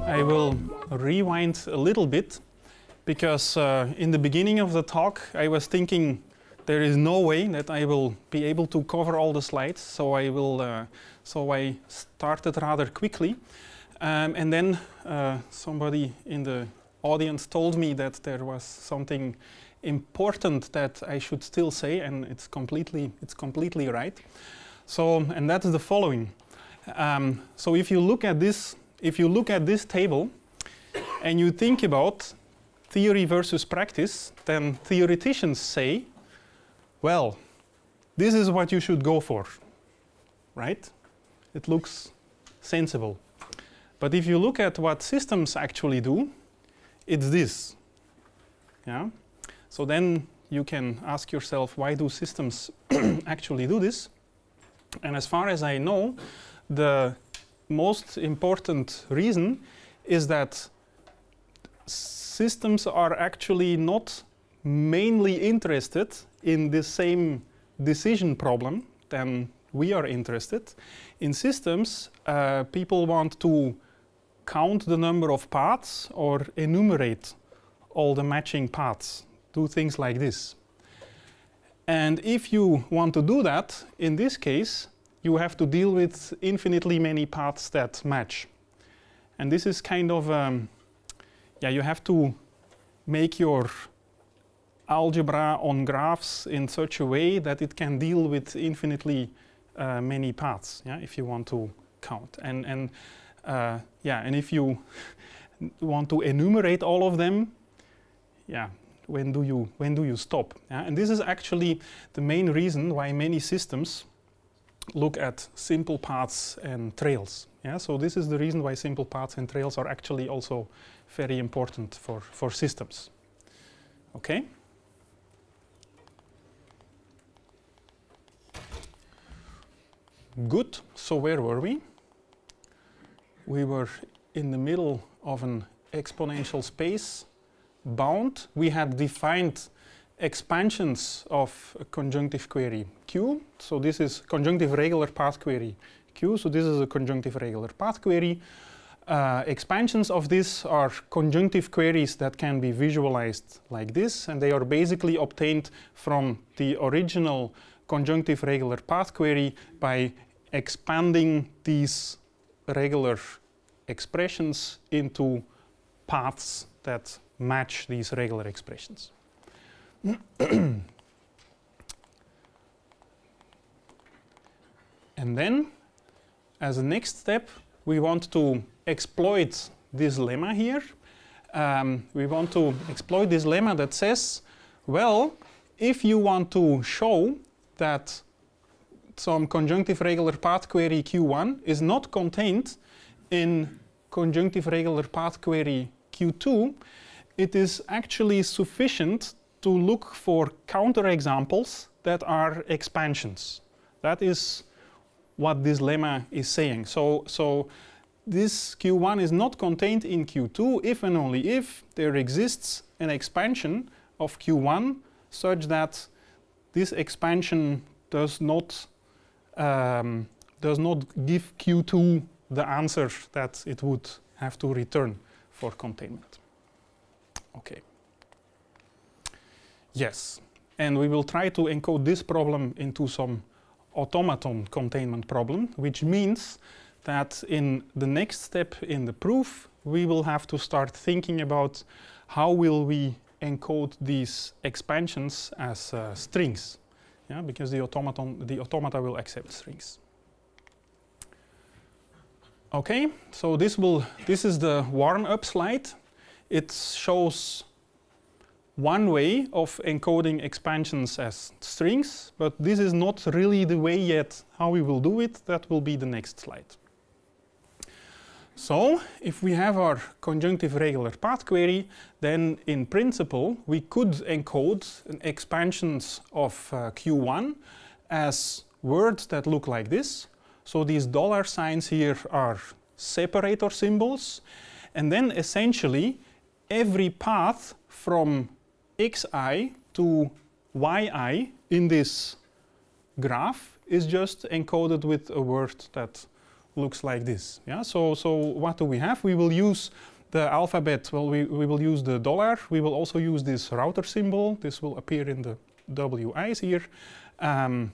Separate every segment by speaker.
Speaker 1: I will rewind a little bit because uh, in the beginning of the talk I was thinking there is no way that I will be able to cover all the slides, so I will. Uh, so I started rather quickly, um, and then uh, somebody in the audience told me that there was something important that I should still say, and it's completely, it's completely right. So, and that is the following. Um, so if you look at this, if you look at this table, and you think about theory versus practice, then theoreticians say, well, this is what you should go for, right? It looks sensible. But if you look at what systems actually do, it's this. Yeah? So then you can ask yourself, why do systems actually do this? And as far as I know, the most important reason is that systems are actually not mainly interested in the same decision problem than we are interested. In systems, uh, people want to count the number of paths or enumerate all the matching paths. Do things like this. And if you want to do that, in this case, you have to deal with infinitely many paths that match. And this is kind of, um, yeah, you have to make your algebra on graphs in such a way that it can deal with infinitely uh, many paths, yeah, if you want to count. And, and uh, yeah, and if you want to enumerate all of them, yeah, when do you, when do you stop? Yeah? And this is actually the main reason why many systems look at simple paths and trails. Yeah? So this is the reason why simple paths and trails are actually also very important for, for systems. Okay? Good, so where were we? we were in the middle of an exponential space bound. We had defined expansions of a conjunctive query Q. So this is conjunctive regular path query Q. So this is a conjunctive regular path query. Uh, expansions of this are conjunctive queries that can be visualized like this, and they are basically obtained from the original conjunctive regular path query by expanding these regular expressions into paths that match these regular expressions. and then, as a next step, we want to exploit this lemma here. Um, we want to exploit this lemma that says, well, if you want to show that some conjunctive regular path query Q1 is not contained in conjunctive regular path query Q2, it is actually sufficient to look for counterexamples that are expansions. That is what this lemma is saying. So, so this Q1 is not contained in Q2 if and only if there exists an expansion of Q1 such that this expansion does not um, does not give Q2 the answer that it would have to return for containment. Okay. Yes, and we will try to encode this problem into some automaton containment problem, which means that in the next step in the proof, we will have to start thinking about how will we encode these expansions as uh, strings yeah, because the automaton, the automata will accept strings. Okay, so this will, this is the warm-up slide. It shows one way of encoding expansions as strings, but this is not really the way yet how we will do it. That will be the next slide. So if we have our conjunctive regular path query, then in principle, we could encode expansions of uh, Q1 as words that look like this. So these dollar signs here are separator symbols. And then essentially, every path from xi to yi in this graph is just encoded with a word that looks like this. Yeah. So, so what do we have? We will use the alphabet, well, we, we will use the dollar. We will also use this router symbol. This will appear in the WIs here. Um,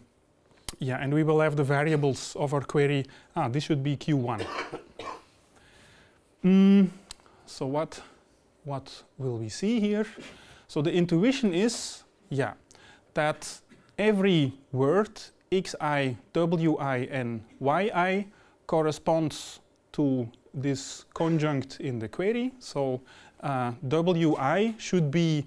Speaker 1: yeah, and we will have the variables of our query. Ah, this should be Q1. mm, so what, what will we see here? So the intuition is, yeah, that every word xi, and yi corresponds to this conjunct in the query. So uh, wi should be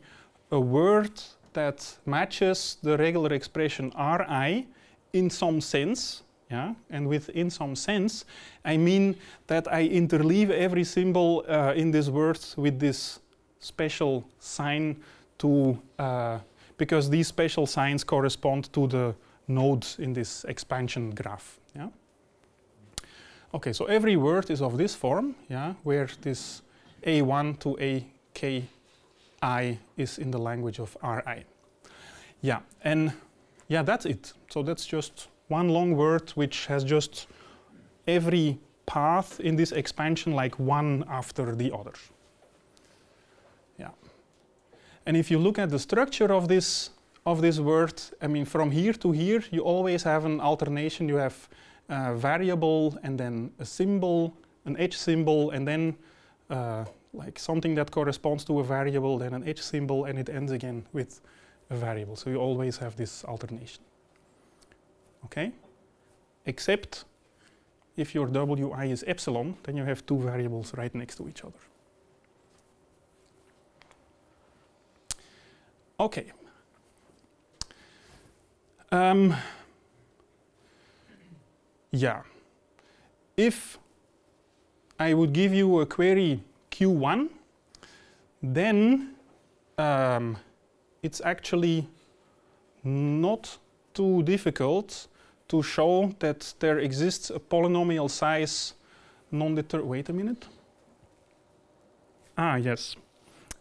Speaker 1: a word that matches the regular expression ri in some sense. Yeah, and with in some sense, I mean that I interleave every symbol uh, in this word with this special sign to, uh, because these special signs correspond to the nodes in this expansion graph. Okay, so every word is of this form, yeah, where this A1 to AKI is in the language of RI. Yeah, and yeah, that's it. So that's just one long word which has just every path in this expansion like one after the other. Yeah. And if you look at the structure of this of this word, I mean from here to here you always have an alternation, you have a variable and then a symbol, an h symbol, and then uh, like something that corresponds to a variable, then an h symbol, and it ends again with a variable. So you always have this alternation. Okay? Except if your wi is epsilon, then you have two variables right next to each other. Okay. Um, yeah. If I would give you a query Q1, then um, it's actually not too difficult to show that there exists a polynomial size non-deter... Wait a minute. Ah, yes.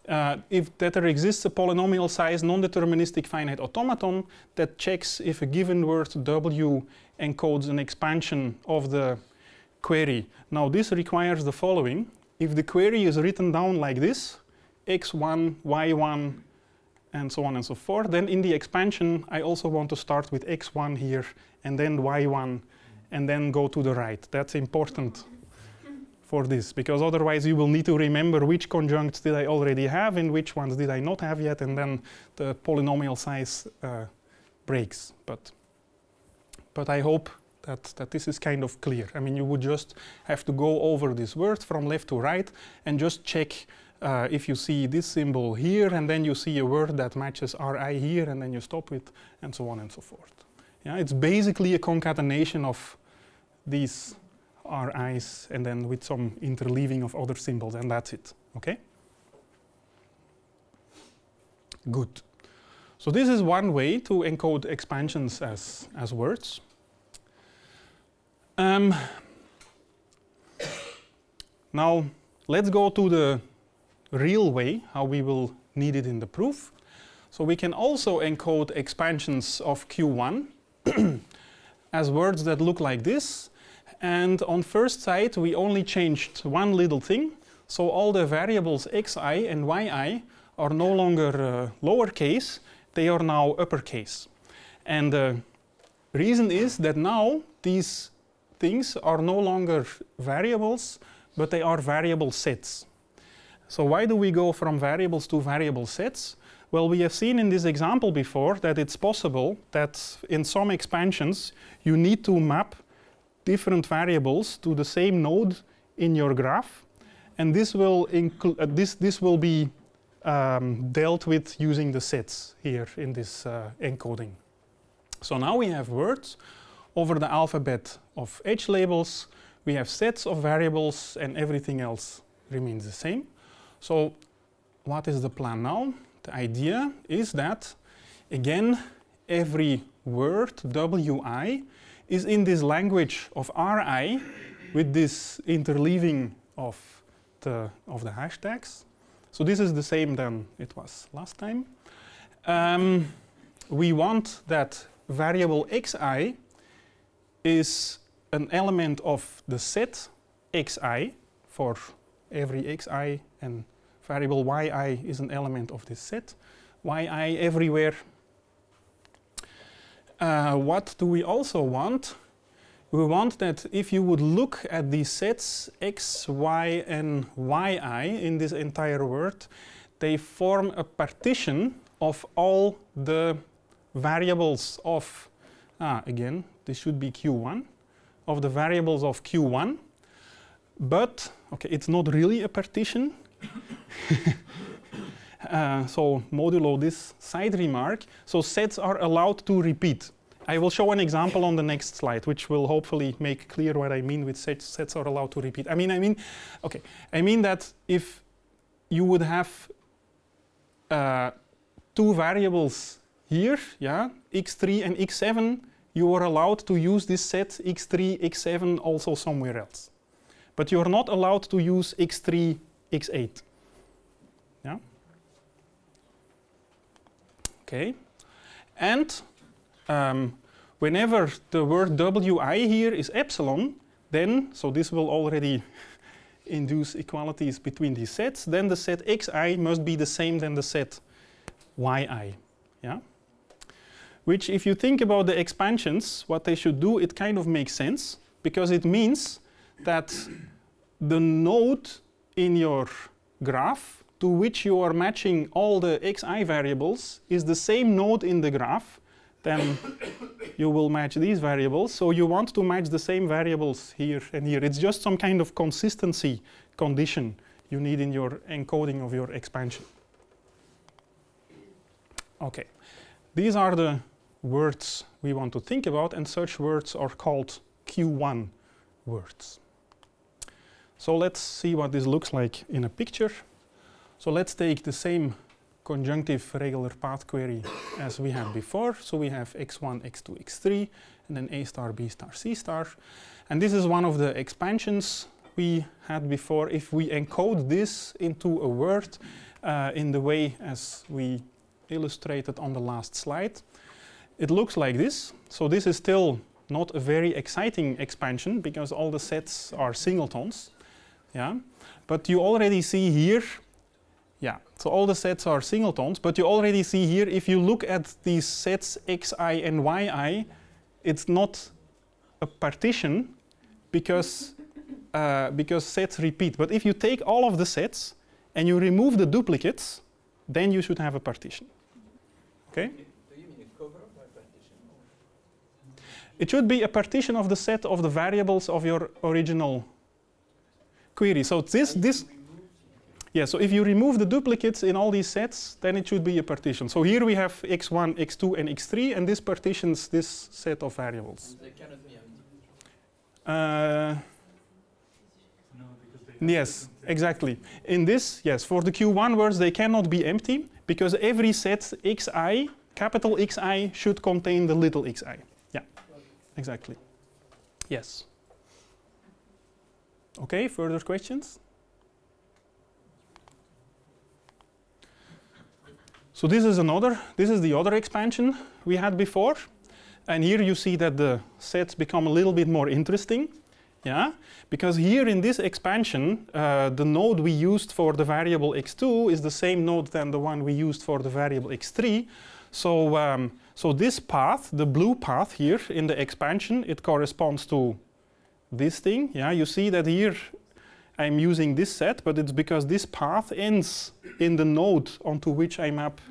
Speaker 1: Uh, if that there exists a polynomial size non-deterministic finite automaton that checks if a given word w encodes an expansion of the query. Now this requires the following. If the query is written down like this, x1, y1, and so on and so forth, then in the expansion I also want to start with x1 here, and then y1, and then go to the right. That's important for this, because otherwise you will need to remember which conjuncts did I already have and which ones did I not have yet, and then the polynomial size uh, breaks. But but I hope that, that this is kind of clear. I mean, you would just have to go over this word from left to right and just check uh, if you see this symbol here and then you see a word that matches RI here and then you stop it and so on and so forth. Yeah, it's basically a concatenation of these RIs and then with some interleaving of other symbols and that's it, okay? Good. So this is one way to encode expansions as, as words. Um, now let's go to the real way, how we will need it in the proof. So we can also encode expansions of Q1 as words that look like this. And on first sight, we only changed one little thing. So all the variables xi and yi are no longer uh, lowercase, they are now uppercase. And the uh, reason is that now these things are no longer variables, but they are variable sets. So why do we go from variables to variable sets? Well, we have seen in this example before that it's possible that in some expansions you need to map different variables to the same node in your graph. And this will, uh, this, this will be um, dealt with using the sets here in this uh, encoding. So now we have words over the alphabet of H labels, we have sets of variables and everything else remains the same. So what is the plan now? The idea is that, again, every word wi is in this language of ri with this interleaving of the, of the hashtags. So this is the same than it was last time. Um, we want that variable xi is an element of the set xi for every xi and variable yi is an element of this set, yi everywhere. Uh, what do we also want? We want that if you would look at these sets x, y and yi in this entire word, they form a partition of all the variables of, ah, again, this should be Q1, of the variables of Q1. But, okay, it's not really a partition. uh, so modulo this side remark, so sets are allowed to repeat. I will show an example on the next slide, which will hopefully make clear what I mean with sets, sets are allowed to repeat. I mean, I mean, okay, I mean that if you would have uh, two variables here, yeah, x3 and x7, you are allowed to use this set x3, x7 also somewhere else. But you're not allowed to use x3, x8. Yeah? Okay. And um, whenever the word wi here is epsilon, then, so this will already induce equalities between these sets, then the set xi must be the same than the set yi. Yeah? which if you think about the expansions, what they should do, it kind of makes sense because it means that the node in your graph to which you are matching all the xi variables is the same node in the graph, then you will match these variables. So you want to match the same variables here and here. It's just some kind of consistency condition you need in your encoding of your expansion. Okay, these are the words we want to think about, and such words are called Q1 words. So let's see what this looks like in a picture. So let's take the same conjunctive regular path query as we had before. So we have x1, x2, x3, and then a star, b star, c star. And this is one of the expansions we had before. If we encode this into a word uh, in the way as we illustrated on the last slide, it looks like this. So this is still not a very exciting expansion because all the sets are singletons. Yeah, but you already see here, yeah, so all the sets are singletons, but you already see here, if you look at these sets xi and yi, it's not a partition because, uh, because sets repeat. But if you take all of the sets and you remove the duplicates, then you should have a partition. Okay? It should be a partition of the set of the variables of your original query. So this, this, yeah, so if you remove the duplicates in all these sets, then it should be a partition. So here we have x1, x2, and x3, and this partitions this set of variables. Uh, yes, exactly. In this, yes, for the q1 words, they cannot be empty because every set xi, capital xi, should contain the little xi exactly. Yes. Okay, further questions? So this is another, this is the other expansion we had before. And here you see that the sets become a little bit more interesting. Yeah, because here in this expansion, uh, the node we used for the variable x2 is the same node than the one we used for the variable x3. So um, so this path, the blue path here in the expansion, it corresponds to this thing. Yeah, you see that here I'm using this set, but it's because this path ends in the node onto which I map,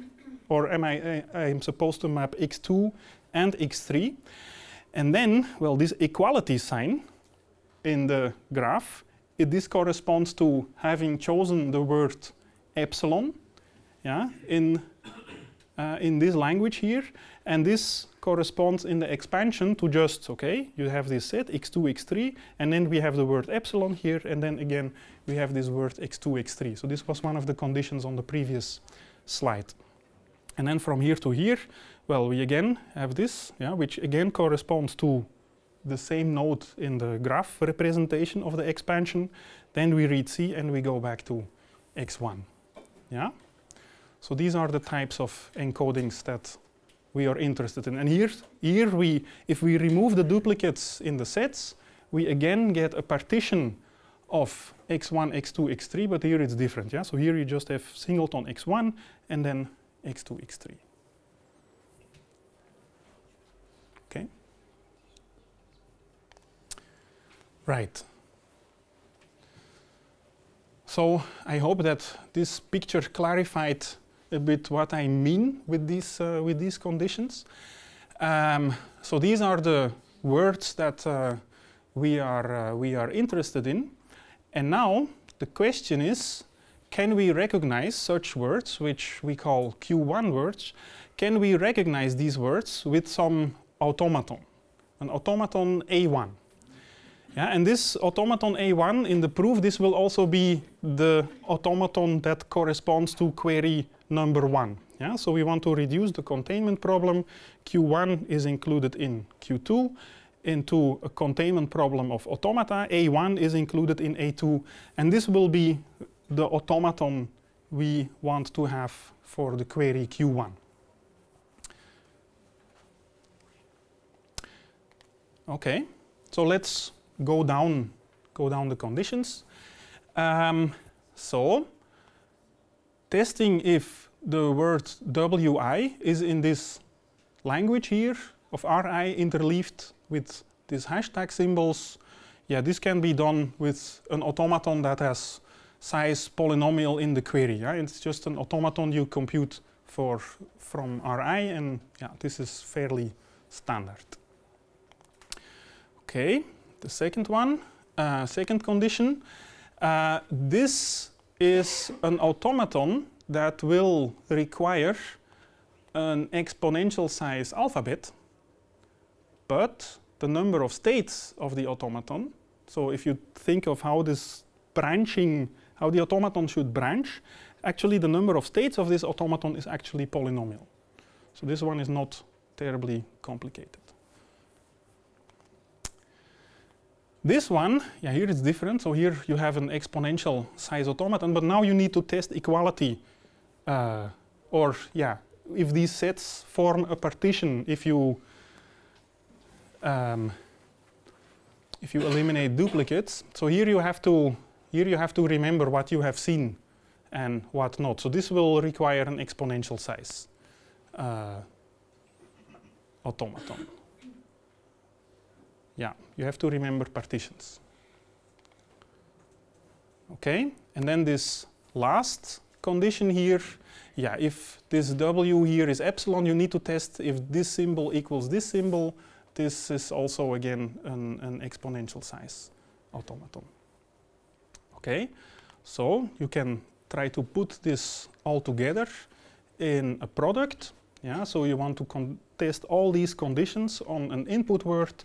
Speaker 1: or am I, I am supposed to map x2 and x3. And then, well, this equality sign in the graph, it, this corresponds to having chosen the word epsilon yeah, in, uh, in this language here. And this corresponds in the expansion to just, okay, you have this set x2, x3, and then we have the word epsilon here, and then again we have this word x2, x3. So this was one of the conditions on the previous slide. And then from here to here, well, we again have this, yeah, which again corresponds to the same node in the graph representation of the expansion. Then we read C and we go back to x1. Yeah? So these are the types of encodings that we are interested in. And here, here we, if we remove the duplicates in the sets, we again get a partition of x1, x2, x3, but here it's different. Yeah? So here you just have singleton x1 and then x2, x3. Okay. Right. So I hope that this picture clarified a bit what I mean with these, uh, with these conditions. Um, so these are the words that uh, we, are, uh, we are interested in. And now the question is, can we recognize such words, which we call Q1 words, can we recognize these words with some automaton, an automaton A1? Yeah, and this automaton A1 in the proof, this will also be the automaton that corresponds to query number one. Yeah? So we want to reduce the containment problem. Q1 is included in Q2 into a containment problem of automata. A1 is included in A2. And this will be the automaton we want to have for the query Q1. Okay, so let's go down, go down the conditions. Um, so testing if the word WI is in this language here of RI interleaved with these hashtag symbols. Yeah, this can be done with an automaton that has size polynomial in the query. Yeah? It's just an automaton you compute for from RI and yeah, this is fairly standard. Okay, the second one, uh, second condition. Uh, this is an automaton that will require an exponential size alphabet, but the number of states of the automaton. So if you think of how this branching, how the automaton should branch, actually the number of states of this automaton is actually polynomial. So this one is not terribly complicated. This one, yeah, here it's different. So here you have an exponential size automaton, but now you need to test equality uh, or, yeah, if these sets form a partition, if you um, if you eliminate duplicates. So here you have to here you have to remember what you have seen and what not. So this will require an exponential size uh, automaton. Yeah, you have to remember partitions. Okay, and then this last condition here, yeah, if this W here is epsilon, you need to test if this symbol equals this symbol. This is also, again, an, an exponential size automaton. Okay, so you can try to put this all together in a product. Yeah, so you want to test all these conditions on an input word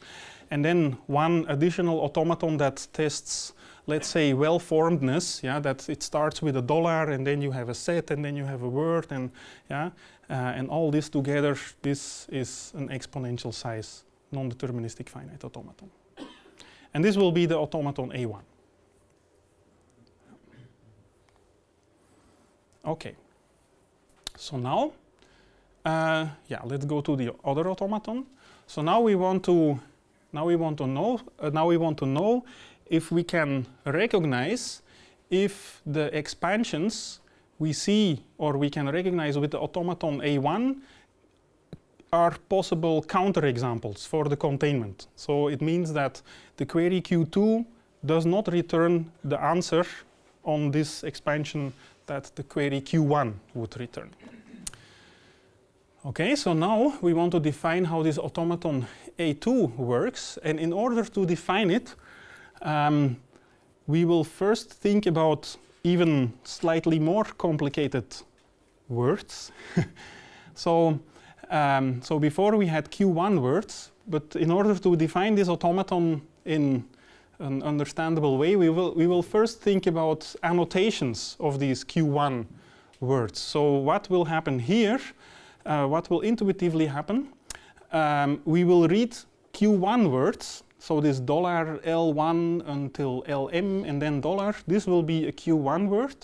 Speaker 1: and then one additional automaton that tests let's say well-formedness yeah that it starts with a dollar and then you have a set and then you have a word and yeah uh, and all this together this is an exponential size non-deterministic finite automaton and this will be the automaton A1 okay so now uh, yeah, let's go to the other automaton. So now we want to now we want to know uh, now we want to know if we can recognize if the expansions we see or we can recognize with the automaton A1 are possible counterexamples for the containment. So it means that the query Q2 does not return the answer on this expansion that the query Q1 would return. Okay, so now we want to define how this automaton A2 works. And in order to define it, um, we will first think about even slightly more complicated words. so, um, so before we had Q1 words, but in order to define this automaton in an understandable way, we will, we will first think about annotations of these Q1 words. So what will happen here uh, what will intuitively happen, um, we will read Q1 words, so this dollar $L1 until $LM and then dollar, this will be a Q1 word.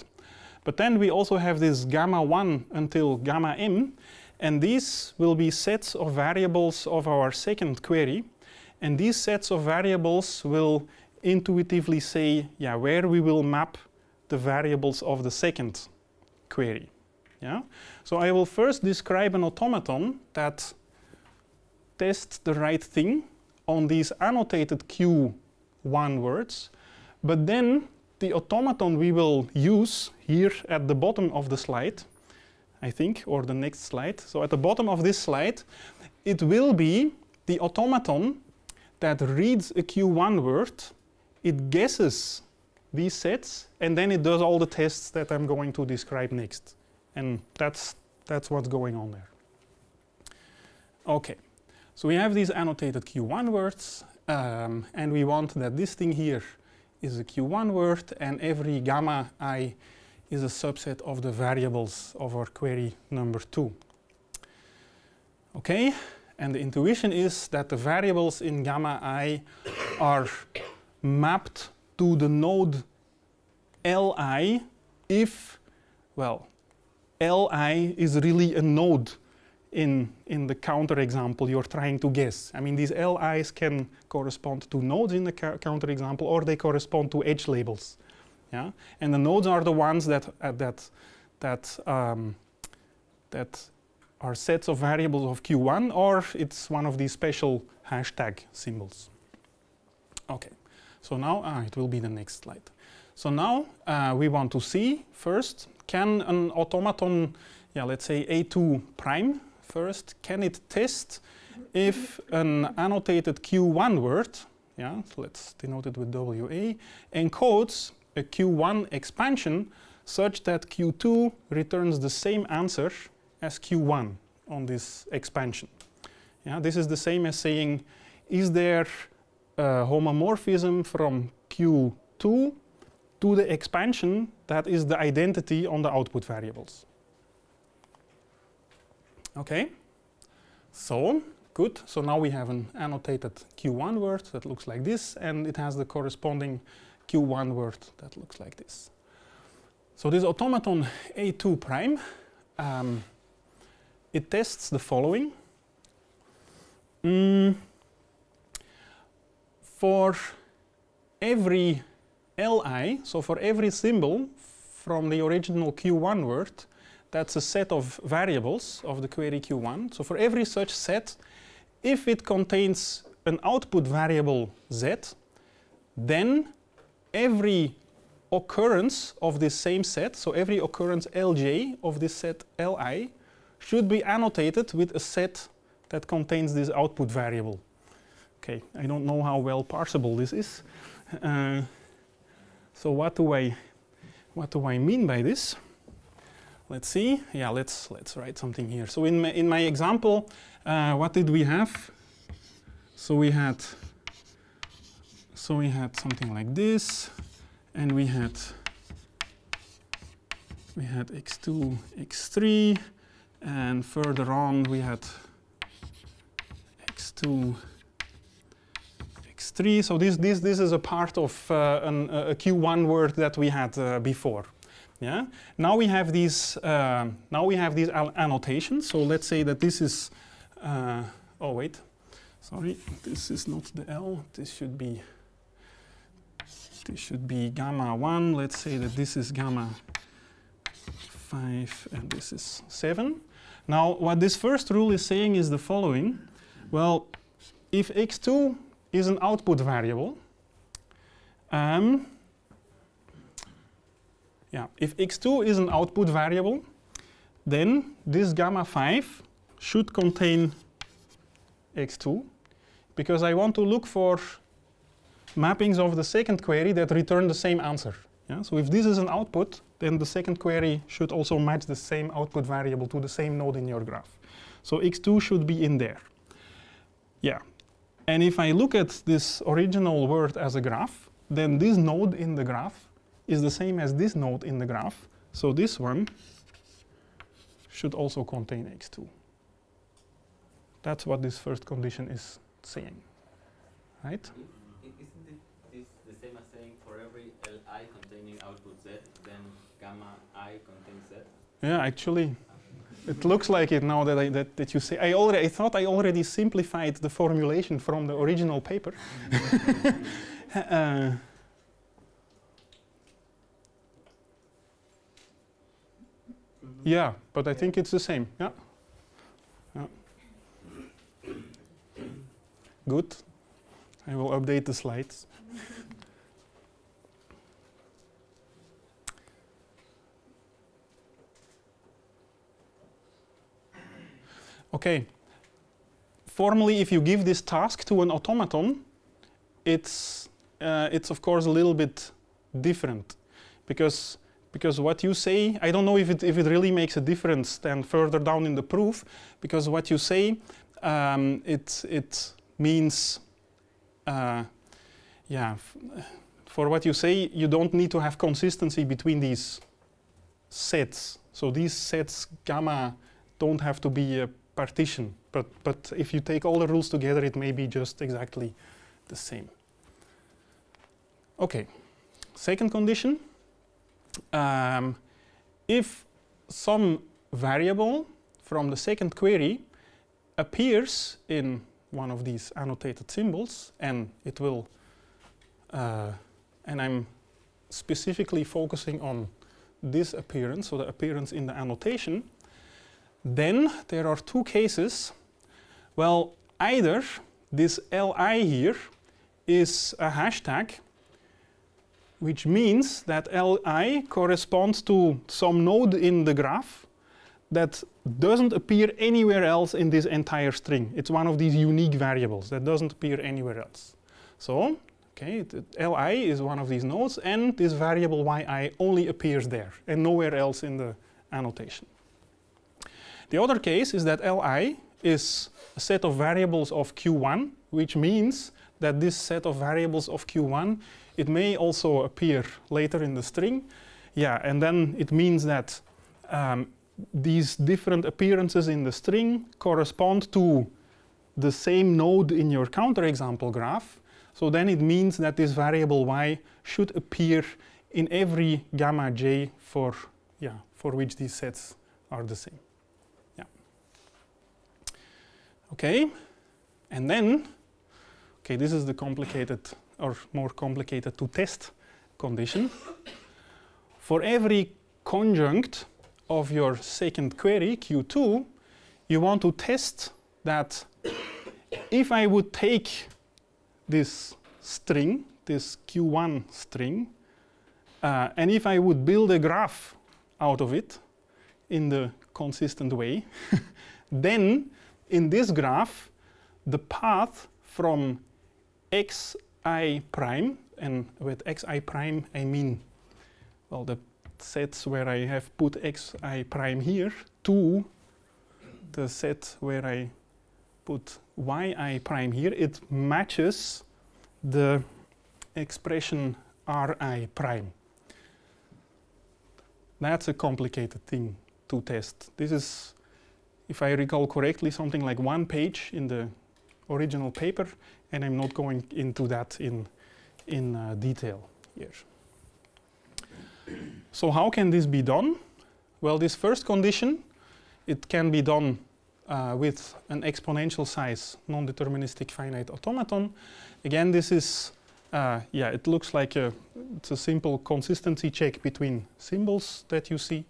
Speaker 1: But then we also have this gamma 1 until gamma m, and these will be sets of variables of our second query. And these sets of variables will intuitively say yeah, where we will map the variables of the second query. Yeah? So I will first describe an automaton that tests the right thing on these annotated Q1 words, but then the automaton we will use here at the bottom of the slide, I think, or the next slide. So at the bottom of this slide, it will be the automaton that reads a Q1 word, it guesses these sets, and then it does all the tests that I'm going to describe next. And that's, that's what's going on there. Okay, so we have these annotated Q1 words, um, and we want that this thing here is a Q1 word, and every gamma i is a subset of the variables of our query number 2. Okay, and the intuition is that the variables in gamma i are mapped to the node li if, well, Li is really a node in, in the counterexample you're trying to guess. I mean, these Li's can correspond to nodes in the counterexample or they correspond to edge labels. Yeah? And the nodes are the ones that, uh, that, that, um, that are sets of variables of Q1 or it's one of these special hashtag symbols. Okay, so now ah, it will be the next slide. So now uh, we want to see first can an automaton, yeah, let's say A2 prime first, can it test if an annotated Q1 word, yeah, so let's denote it with WA, encodes a Q1 expansion such that Q2 returns the same answer as Q1 on this expansion. Yeah, this is the same as saying, is there a uh, homomorphism from Q2 to the expansion that is the identity on the output variables. Okay, so good. So now we have an annotated Q1 word that looks like this, and it has the corresponding Q1 word that looks like this. So this automaton A2 prime, um, it tests the following. Mm, for every Li, so for every symbol from the original Q1 word, that's a set of variables of the query Q1. So for every such set, if it contains an output variable Z, then every occurrence of this same set, so every occurrence Lj of this set Li, should be annotated with a set that contains this output variable. Okay, I don't know how well parsable this is. Uh, so what do I, what do I mean by this? Let's see. Yeah, let's let's write something here. So in my, in my example, uh, what did we have? So we had, so we had something like this, and we had, we had x2, x3, and further on we had x2, 3 So this, this, this is a part of uh, an, a q1 word that we had uh, before. Yeah. Now we have these. Uh, now we have these annotations. So let's say that this is. Uh, oh wait, sorry. This is not the L. This should be. This should be gamma one. Let's say that this is gamma five, and this is seven. Now what this first rule is saying is the following. Well, if x2 is an output variable. Um, yeah, if x2 is an output variable, then this gamma 5 should contain x2 because I want to look for mappings of the second query that return the same answer. Yeah? So if this is an output, then the second query should also match the same output variable to the same node in your graph. So x2 should be in there. Yeah, and if I look at this original word as a graph, then this node in the graph is the same as this node in the graph. So this one should also contain x2. That's what this first condition is saying, right? isn't this the same as saying for every li containing output z, then gamma i contains z? Yeah, actually, it looks like it now that, I, that, that you say. I, already, I thought I already simplified the formulation from the original paper. uh, yeah, but I think it's the same. Yeah. yeah. Good. I will update the slides. Okay, formally, if you give this task to an automaton, it's, uh, it's of course a little bit different because because what you say, I don't know if it, if it really makes a difference then further down in the proof, because what you say, um, it, it means, uh, yeah, for what you say, you don't need to have consistency between these sets. So these sets, gamma, don't have to be a partition. But, but if you take all the rules together, it may be just exactly the same. Okay, second condition. Um, if some variable from the second query appears in one of these annotated symbols and it will uh, and I'm specifically focusing on this appearance, so the appearance in the annotation, then there are two cases. Well, either this li here is a hashtag, which means that li corresponds to some node in the graph that doesn't appear anywhere else in this entire string. It's one of these unique variables that doesn't appear anywhere else. So, okay, li is one of these nodes, and this variable yi only appears there and nowhere else in the annotation. The other case is that Li is a set of variables of Q1, which means that this set of variables of Q1, it may also appear later in the string. Yeah, and then it means that um, these different appearances in the string correspond to the same node in your counterexample graph. So then it means that this variable y should appear in every gamma j for, yeah, for which these sets are the same. Okay, and then, okay, this is the complicated or more complicated to test condition. For every conjunct of your second query, Q2, you want to test that if I would take this string, this Q1 string, uh, and if I would build a graph out of it in the consistent way, then in this graph, the path from xi prime, and with xi prime I mean, well, the sets where I have put xi prime here, to the set where I put yi prime here, it matches the expression ri prime. That's a complicated thing to test. This is if I recall correctly, something like one page in the original paper, and I'm not going into that in, in uh, detail here. So how can this be done? Well, this first condition, it can be done uh, with an exponential size non-deterministic finite automaton. Again, this is, uh, yeah, it looks like a, it's a simple consistency check between symbols that you see.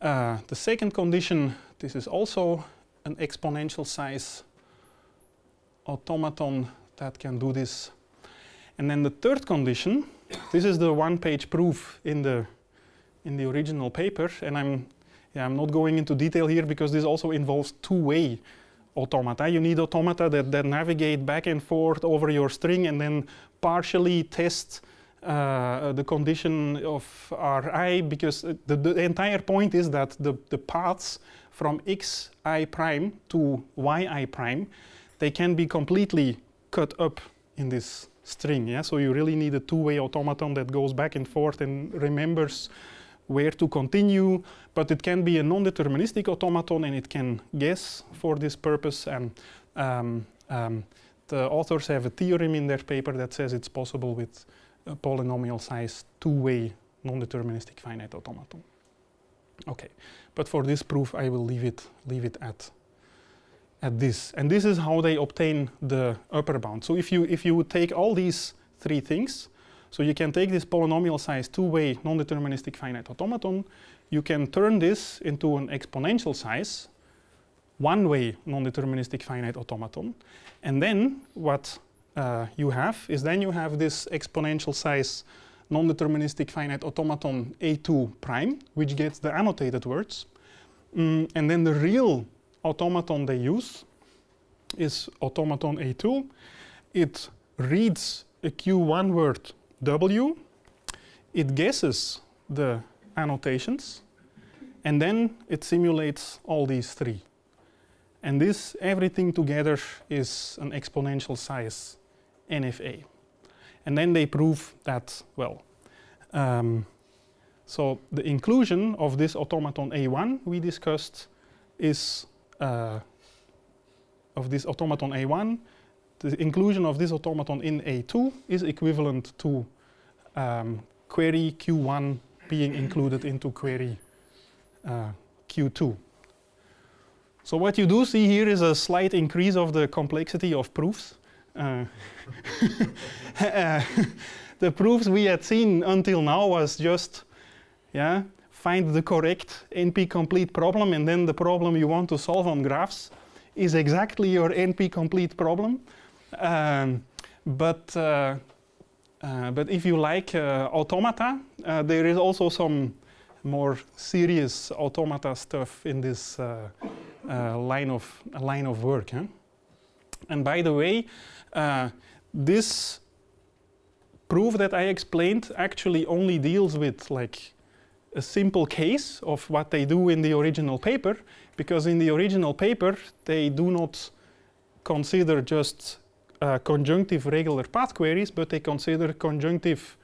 Speaker 1: Uh, the second condition, this is also an exponential size automaton that can do this. And then the third condition, this is the one-page proof in the in the original paper, and I'm yeah, I'm not going into detail here because this also involves two-way automata. You need automata that, that navigate back and forth over your string and then partially test uh, uh, the condition of Ri because uh, the, the, entire point is that the, the paths from xi prime to yi prime, they can be completely cut up in this string. Yeah? So you really need a two-way automaton that goes back and forth and remembers where to continue, but it can be a non-deterministic automaton and it can guess for this purpose. And um, um, the authors have a theorem in their paper that says it's possible with a eh, polynomial size two-way non-deterministic finite automaton. Okay, but for this proof I will leave it, leave it at, at this. And this is how they obtain the upper bound. So if you, if you would take all these three things, so you can take this polynomial size two-way non-deterministic finite automaton, you can turn this into an exponential size, one-way non-deterministic finite automaton, and then what uh, you have is then you have this exponential size non-deterministic finite automaton A2 prime, which gets the annotated words. Mm, and then the real automaton they use is automaton A2. It reads a Q1 word W. It guesses the annotations. And then it simulates all these three. And this, everything together, is an exponential size NFA. And then they prove that, well, um, so the inclusion of this automaton A1 we discussed is uh, of this automaton A1, the inclusion of this automaton in A2 is equivalent to um, query Q1 being included into query uh, Q2. So what you do see here is a slight increase of the complexity of proofs. Uh, uh, the proofs we had seen until now was just, yeah, find the correct NP-complete problem and then the problem you want to solve on graphs is exactly your NP-complete problem. Um, but, uh, uh, but if you like uh, automata, uh, there is also some more serious automata stuff in this line, of, line of work. Huh? And by the way, uh, this proof that I explained actually only deals with like a simple case of what they do in the original paper, because in the original paper they do not consider just uh, conjunctive regular path queries, but they consider conjunctive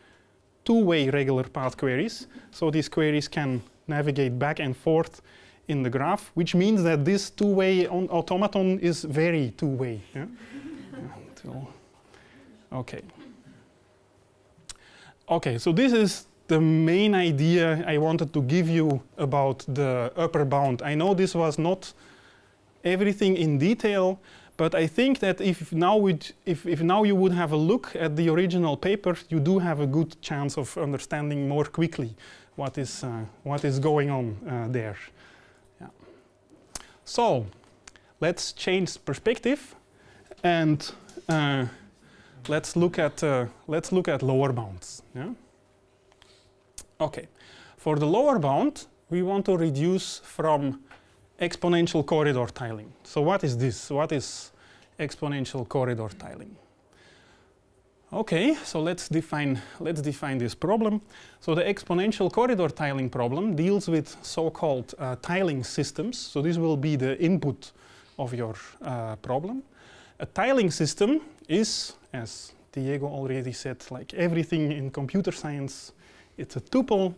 Speaker 1: two-way regular path queries. So these queries can navigate back and forth in the graph, which means that this two-way automaton is very two-way. Yeah? So, okay. Okay, so this is the main idea I wanted to give you about the upper bound. I know this was not everything in detail, but I think that if now, if, if now you would have a look at the original paper, you do have a good chance of understanding more quickly what is, uh, what is going on uh, there. Yeah. So, let's change perspective and uh, let's look at uh, let's look at lower bounds. Yeah? Okay, for the lower bound, we want to reduce from exponential corridor tiling. So what is this? What is exponential corridor tiling? Okay, so let's define let's define this problem. So the exponential corridor tiling problem deals with so-called uh, tiling systems. So this will be the input of your uh, problem. A tiling system is, as Diego already said, like everything in computer science, it's a tuple.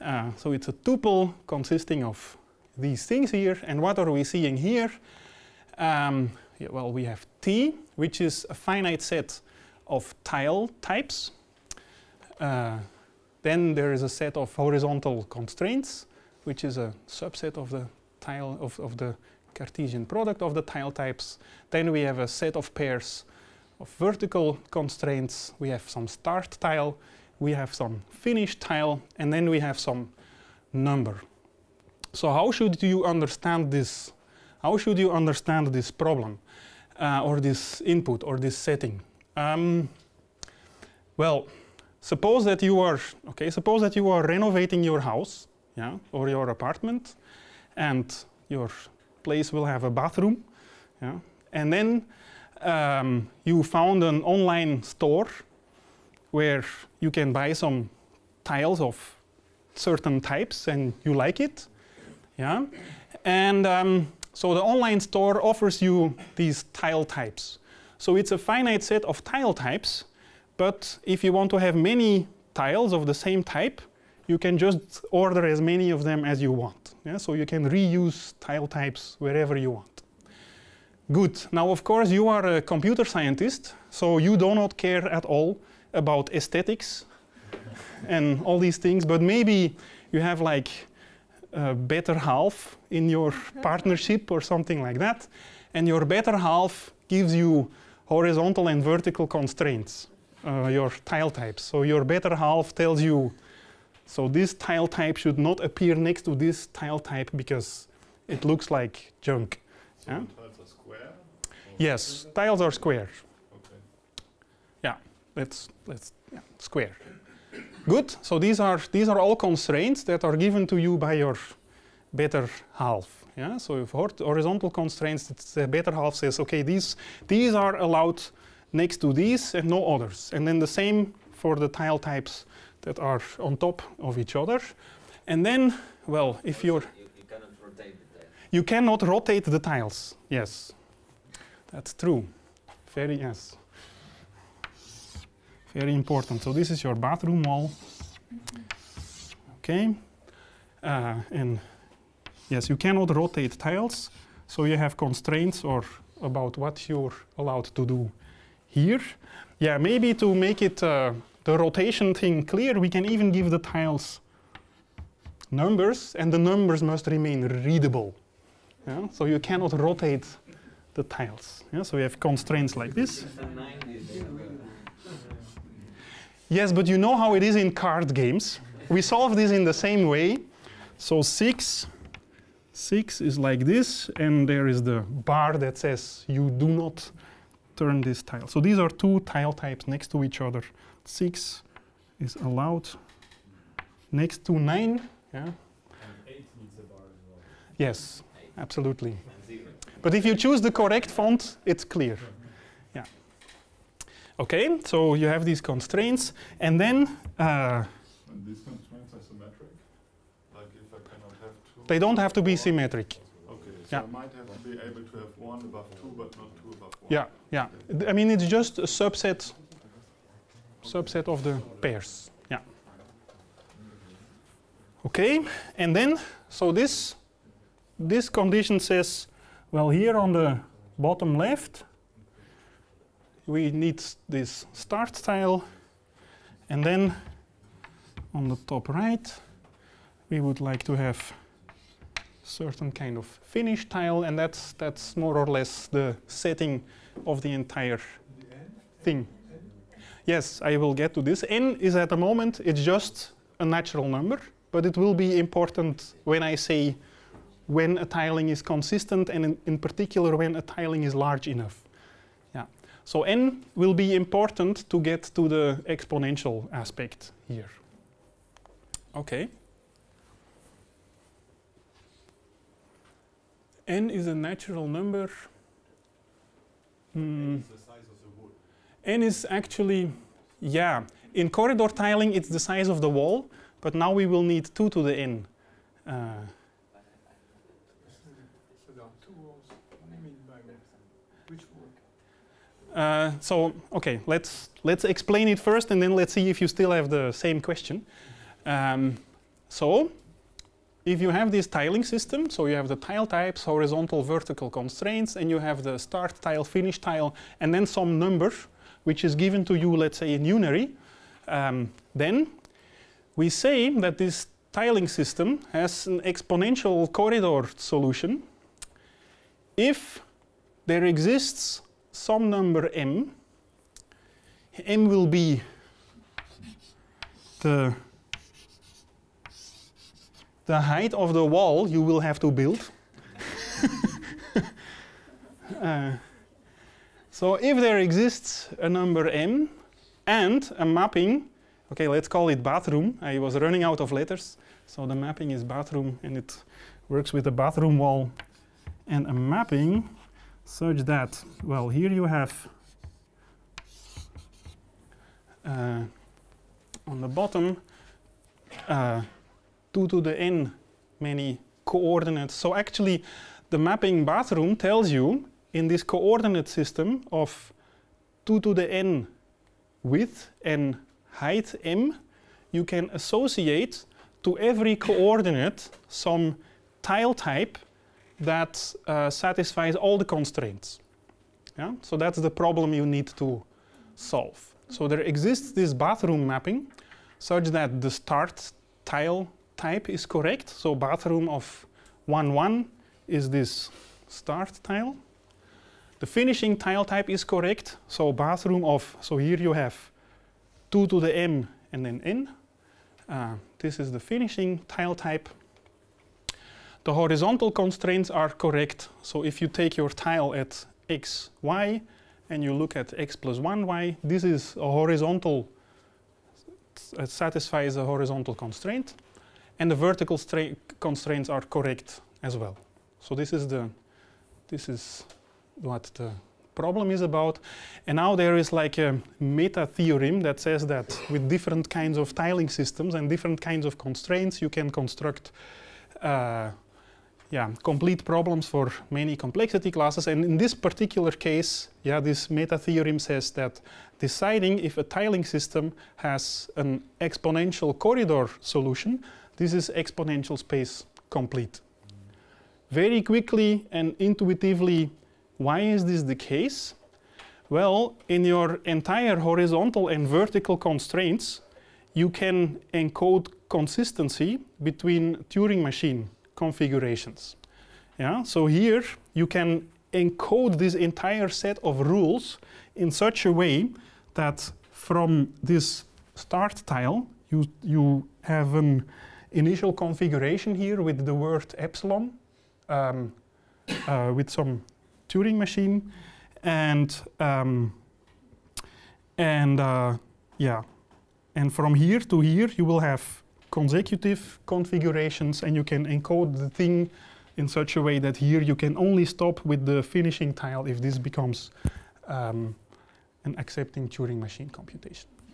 Speaker 1: Uh, so it's a tuple consisting of these things here. And what are we seeing here? Um, yeah, well, we have T, which is a finite set of tile types. Uh, then there is a set of horizontal constraints, which is a subset of the tile of, of the Cartesian product of the tile types. Then we have a set of pairs of vertical constraints. We have some start tile, we have some finish tile, and then we have some number. So how should you understand this? How should you understand this problem uh, or this input or this setting? Um, well, suppose that you are okay. Suppose that you are renovating your house, yeah, or your apartment, and your place will have a bathroom. Yeah? And then um, you found an online store where you can buy some tiles of certain types and you like it. Yeah? And um, so the online store offers you these tile types. So it's a finite set of tile types, but if you want to have many tiles of the same type, you can just order as many of them as you want. Yeah? So you can reuse tile types wherever you want. Good. Now, of course, you are a computer scientist, so you do not care at all about aesthetics and all these things, but maybe you have like a better half in your mm-hmm. partnership or something like that, and your better half gives you horizontal and vertical constraints, uh, your tile types. So your better half tells you so this tile type should not appear next to this tile type because it looks like junk. So yeah? tiles are square? Yes, tiles are square. Okay. Yeah, let's, let's yeah, square. Good, so these are, these are all constraints that are given to you by your better half. Yeah? So if horizontal constraints, that the better half says, okay, these, these are allowed next to these and no others. And then the same for the tile types that are on top of each other. And then, well, if you're... You, you, cannot rotate the tiles. You cannot rotate the tiles, yes. That's true. Very, yes. Very important. So this is your bathroom wall. Okay. Uh, and yes, you cannot rotate tiles. So you have constraints or about what you're allowed to do here. Yeah, maybe to make it uh, the rotation thing clear, we can even give the tiles numbers, and the numbers must remain readable. Yeah? So you cannot rotate the tiles. Yeah? So we have constraints like this. Yes, but you know how it is in card games. We solve this in the same way. So 6, 6 is like this, and there is the bar that says you do not turn this tile. So these are two tile types next to each other 6 is allowed next to 9. Yeah? And 8 needs a bar as well. Yes, eight. absolutely. But if you choose the correct font, it's clear. Yeah. Okay, so you have these constraints, and then. Uh, and these constraints are symmetric. Like if I cannot have two. They don't have to be symmetric. Okay, so yeah. I might have to be able to have one above two, but not two above one. Yeah, yeah. I mean, it's just a subset subset of the pairs. Yeah. Okay, and then, so this, this condition says, well, here on the bottom left, we need this start style, and then on the top right, we would like to have certain kind of finish tile, and that's, that's more or less the setting of the entire thing. Yes, I will get to this. N is at the moment, it's just a natural number, but it will be important when I say when a tiling is consistent and in, in particular when a tiling is large enough. Yeah. So n will be important to get to the exponential aspect here. Okay. n is a natural number. Mm n is actually, yeah. In corridor tiling, it's the size of the wall, but now we will need 2 to the n. Uh, so Uh, so, okay, let's, let's explain it first, and then let's see if you still have the same question. Um, so, if you have this tiling system, so you have the tile types, horizontal, vertical constraints, and you have the start tile, finish tile, and then some number which is given to you, let's say, in unary, um, then we say that this tiling system has an exponential corridor solution if there exists some number m. m will be the, the height of the wall you will have to build. uh, so if there exists a number m and a mapping, okay, let's call it bathroom. I was running out of letters, so the mapping is bathroom and it works with a bathroom wall and a mapping such that, well, here you have uh, on the bottom uh, 2 to the n many coordinates. So actually the mapping bathroom tells you in this coordinate system of 2 to the n width and height m, you can associate to every coordinate some tile type that uh, satisfies all the constraints. Yeah? So that's the problem you need to solve. So there exists this bathroom mapping such that the start tile type is correct. So bathroom of 1, 1 is this start tile. The finishing tile type is correct, so bathroom of, so here you have 2 to the m and then n. Uh, this is the finishing tile type. The horizontal constraints are correct, so if you take your tile at x, y, and you look at x plus 1y, this is a horizontal, it satisfies a horizontal constraint. And the vertical constraints are correct as well. So this is the, this is what the problem is about. And now there is like a meta theorem that says that with different kinds of tiling systems and different kinds of constraints, you can construct uh, yeah, complete problems for many complexity classes. And in this particular case, yeah, this meta theorem says that deciding if a tiling system has an exponential corridor solution, this is exponential space complete. Very quickly and intuitively, why is this the case? Well, in your entire horizontal and vertical constraints, you can encode consistency between Turing machine configurations. Yeah? So here you can encode this entire set of rules in such a way that from this start tile, you, you have an initial configuration here with the word epsilon, um, uh, with some Turing machine, and um, and uh, yeah, and from here to here you will have consecutive configurations, and you can encode the thing in such a way that here you can only stop with the finishing tile if this becomes um, an accepting Turing machine computation. Uh,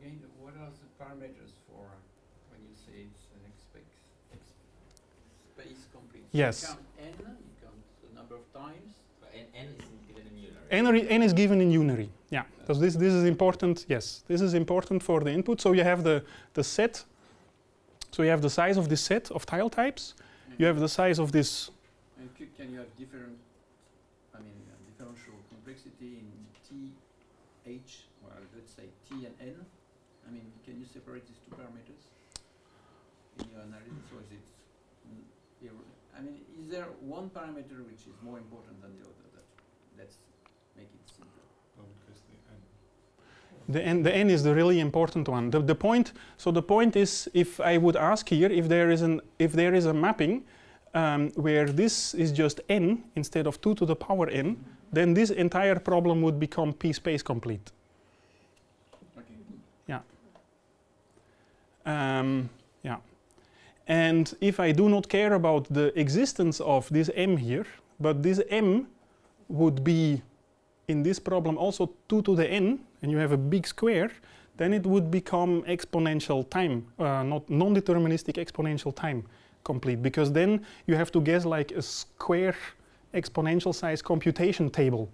Speaker 1: again, what are the parameters for when you say it's an exp, space complete? Yes. n, n is given in unary. Yeah, because this, this is important. Yes, this is important for the input. So you have the, the set. So you have the size of this set of tile types. Mm-hmm. you have the size of this. And can you have different, I mean, uh, differential complexity in T, H, well, let's say T and N? I mean, can you separate these two parameters in your analysis, or is it mm, I mean, is there one parameter which is more important than the other? That that's The n, the n is the really important one. The, the point, so the point is if I would ask here if there is, an, if there is a mapping um, where this is just n instead of 2 to the power n, then this entire problem would become p space complete. Okay. Yeah. Um, yeah. And if I do not care about the existence of this m here, but this m would be in this problem also 2 to the n, and you have a big square, then it would become exponential time, uh, not non-deterministic exponential time complete, because then you have to guess like a square exponential size computation table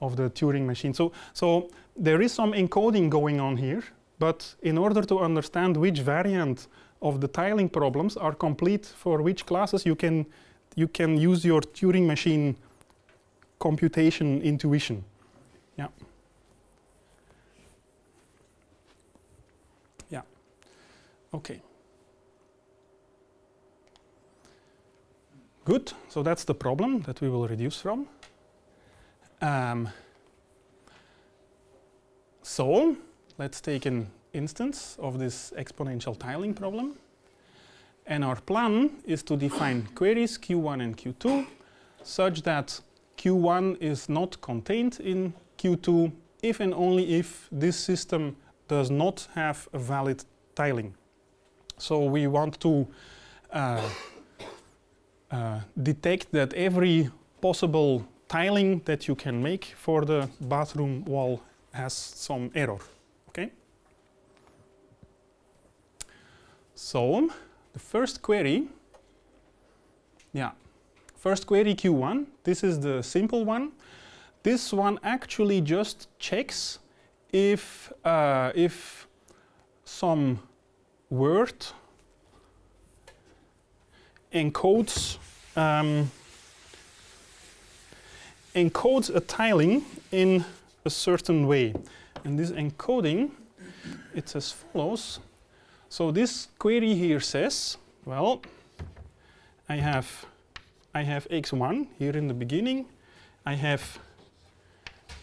Speaker 1: of the Turing machine. So, so there is some encoding going on here, but in order to understand which variant of the tiling problems are complete for which classes, you can, you can use your Turing machine computation intuition. Okay. Good, so that's the problem that we will reduce from. Um, so, let's take an instance of this exponential tiling problem. And our plan is to define queries Q1 and Q2 such that Q1 is not contained in Q2 if and only if this system does not have a valid tiling. So we want to uh, uh, detect that every possible tiling that you can make for the bathroom wall has some error. Okay. So the first query, yeah, first query Q1. This is the simple one. This one actually just checks if uh, if some Word encodes um, encodes a tiling in a certain way. And this encoding, it's as follows. So this query here says, well, I have, I have x1 here in the beginning, I have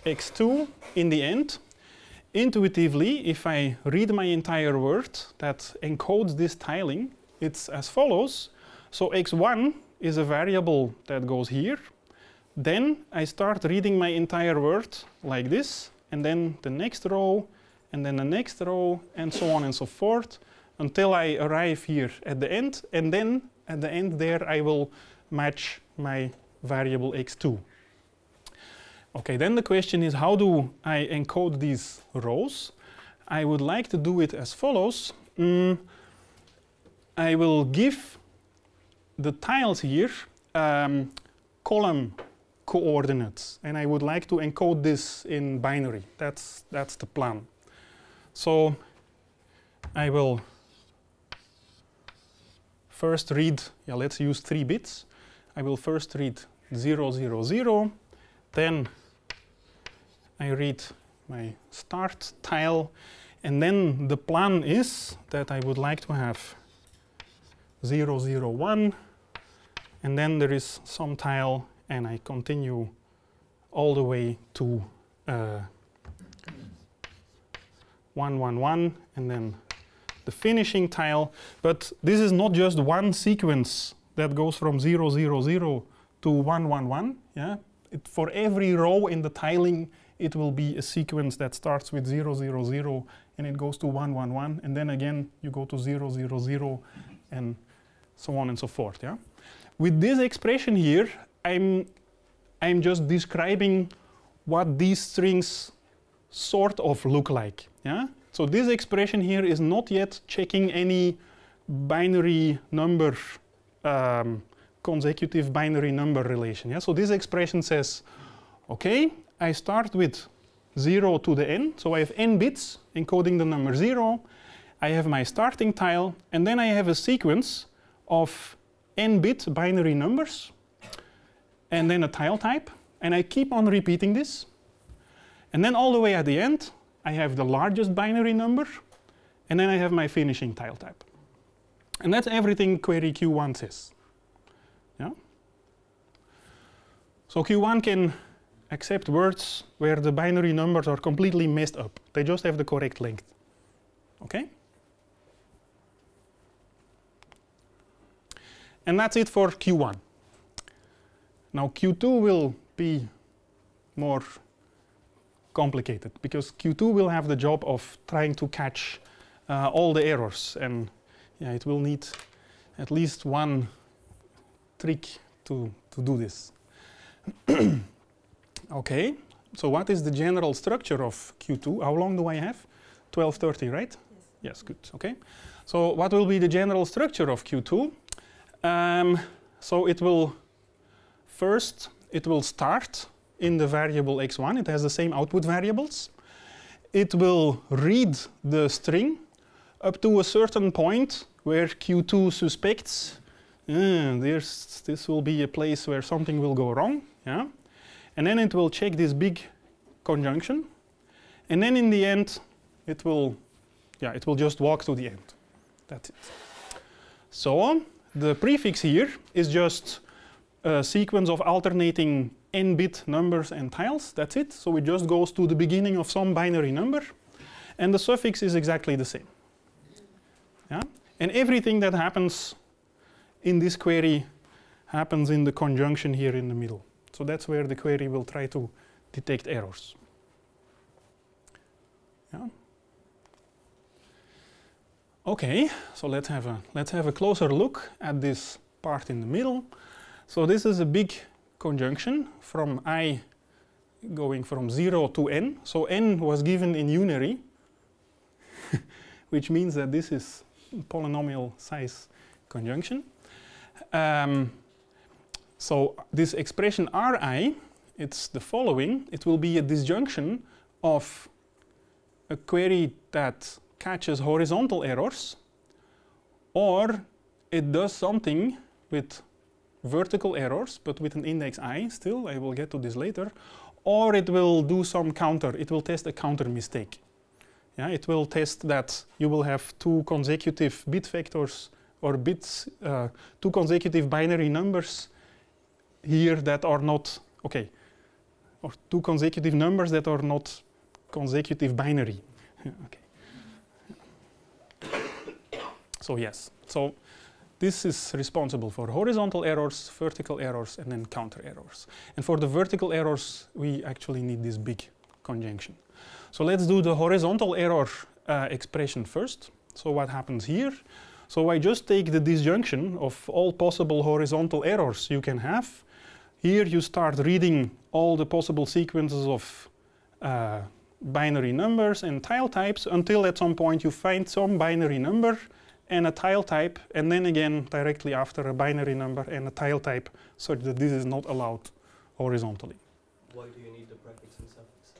Speaker 1: x2 in the end, Intuitively, if I read my entire word that encodes this tiling, it's as follows. So x1 is a variable that goes here. Then I start reading my entire word like this, and then the next row, and then the next row, and so on and so forth, until I arrive here at the end, and then at the end there I will match my variable x2. Okay, then the question is how do I encode these rows? I would like to do it as follows. Mm, I will give the tiles here um, column coordinates and I would like to encode this in binary. That's, that's the plan. So I will first read, yeah, let's use three bits. I will first read 0, 0, then I read my start tile. And then the plan is that I would like to have 0, 0, 1. And then there is some tile, and I continue all the way to uh, 1, 1, 1, and then the finishing tile. But this is not just one sequence that goes from 0, 0, 0 to 1, 1, 1. Yeah? it, for every row in the tiling, it will be a sequence that starts with 000, zero and it goes to 111, and then again you go to 000, zero and so on and so forth. Yeah? With this expression here, I'm, I'm just describing what these strings sort of look like. Yeah? So this expression here is not yet checking any binary number um, consecutive binary number relation. Yeah? So this expression says, okay, I start with 0 to the n, so I have n bits encoding the number 0, I have my starting tile, and then I have a sequence of n-bit binary numbers, and then a tile type, and I keep on repeating this. And then all the way at the end, I have the largest binary number, and then I have my finishing tile type. And that's everything query Q1 says. So Q1 can accept words where the binary numbers are completely messed up. They just have the correct length. Okay? And that's it for Q1. Now Q2 will be more complicated because Q2 will have the job of trying to catch uh, all the errors and yeah, it will need at least one trick to, to do this. okay, so what is the general structure of Q2? How long do I have? 12.30, right? Yes. yes, good, okay. So what will be the general structure of Q2? Um, so it will, first, it will start in the variable x1. It has the same output variables. It will read the string up to a certain point where Q2 suspects mm, this will be a place where something will go wrong. Yeah? And then it will check this big conjunction. And then in the end, it will, yeah, it will just walk to the end. That's it. So the prefix here is just a sequence of alternating n-bit numbers and tiles. That's it. So it just goes to the beginning of some binary number. And the suffix is exactly the same. Yeah? And everything that happens in this query happens in the conjunction here in the middle. So that's where the query will try to detect errors. Yeah. Okay, so let's have a let's have a closer look at this part in the middle. So this is a big conjunction from i going from 0 to n. So n was given in unary, which means that this is polynomial size conjunction. Um, so this expression Ri, it's the following. It will be a disjunction of a query that catches horizontal errors or it does something with vertical errors, but with an index i still, I will get to this later, or it will do some counter, it will test a counter mistake. Yeah, it will test that you will have two consecutive bit vectors or bits, uh, two consecutive binary numbers here that are not, okay, or two consecutive numbers that are not consecutive binary. okay. so yes, so this is responsible for horizontal errors, vertical errors, and then counter errors. And for the vertical errors, we actually need this big conjunction. So let's do the horizontal error uh, expression first. So what happens here? So I just take the disjunction of all possible horizontal errors you can have, here you start reading all the possible sequences of uh, binary numbers and tile types until at some point you find some binary number and a tile type, and then again directly after a binary number and a tile type, such that this is not allowed horizontally. Why do you need the prefix and suffix?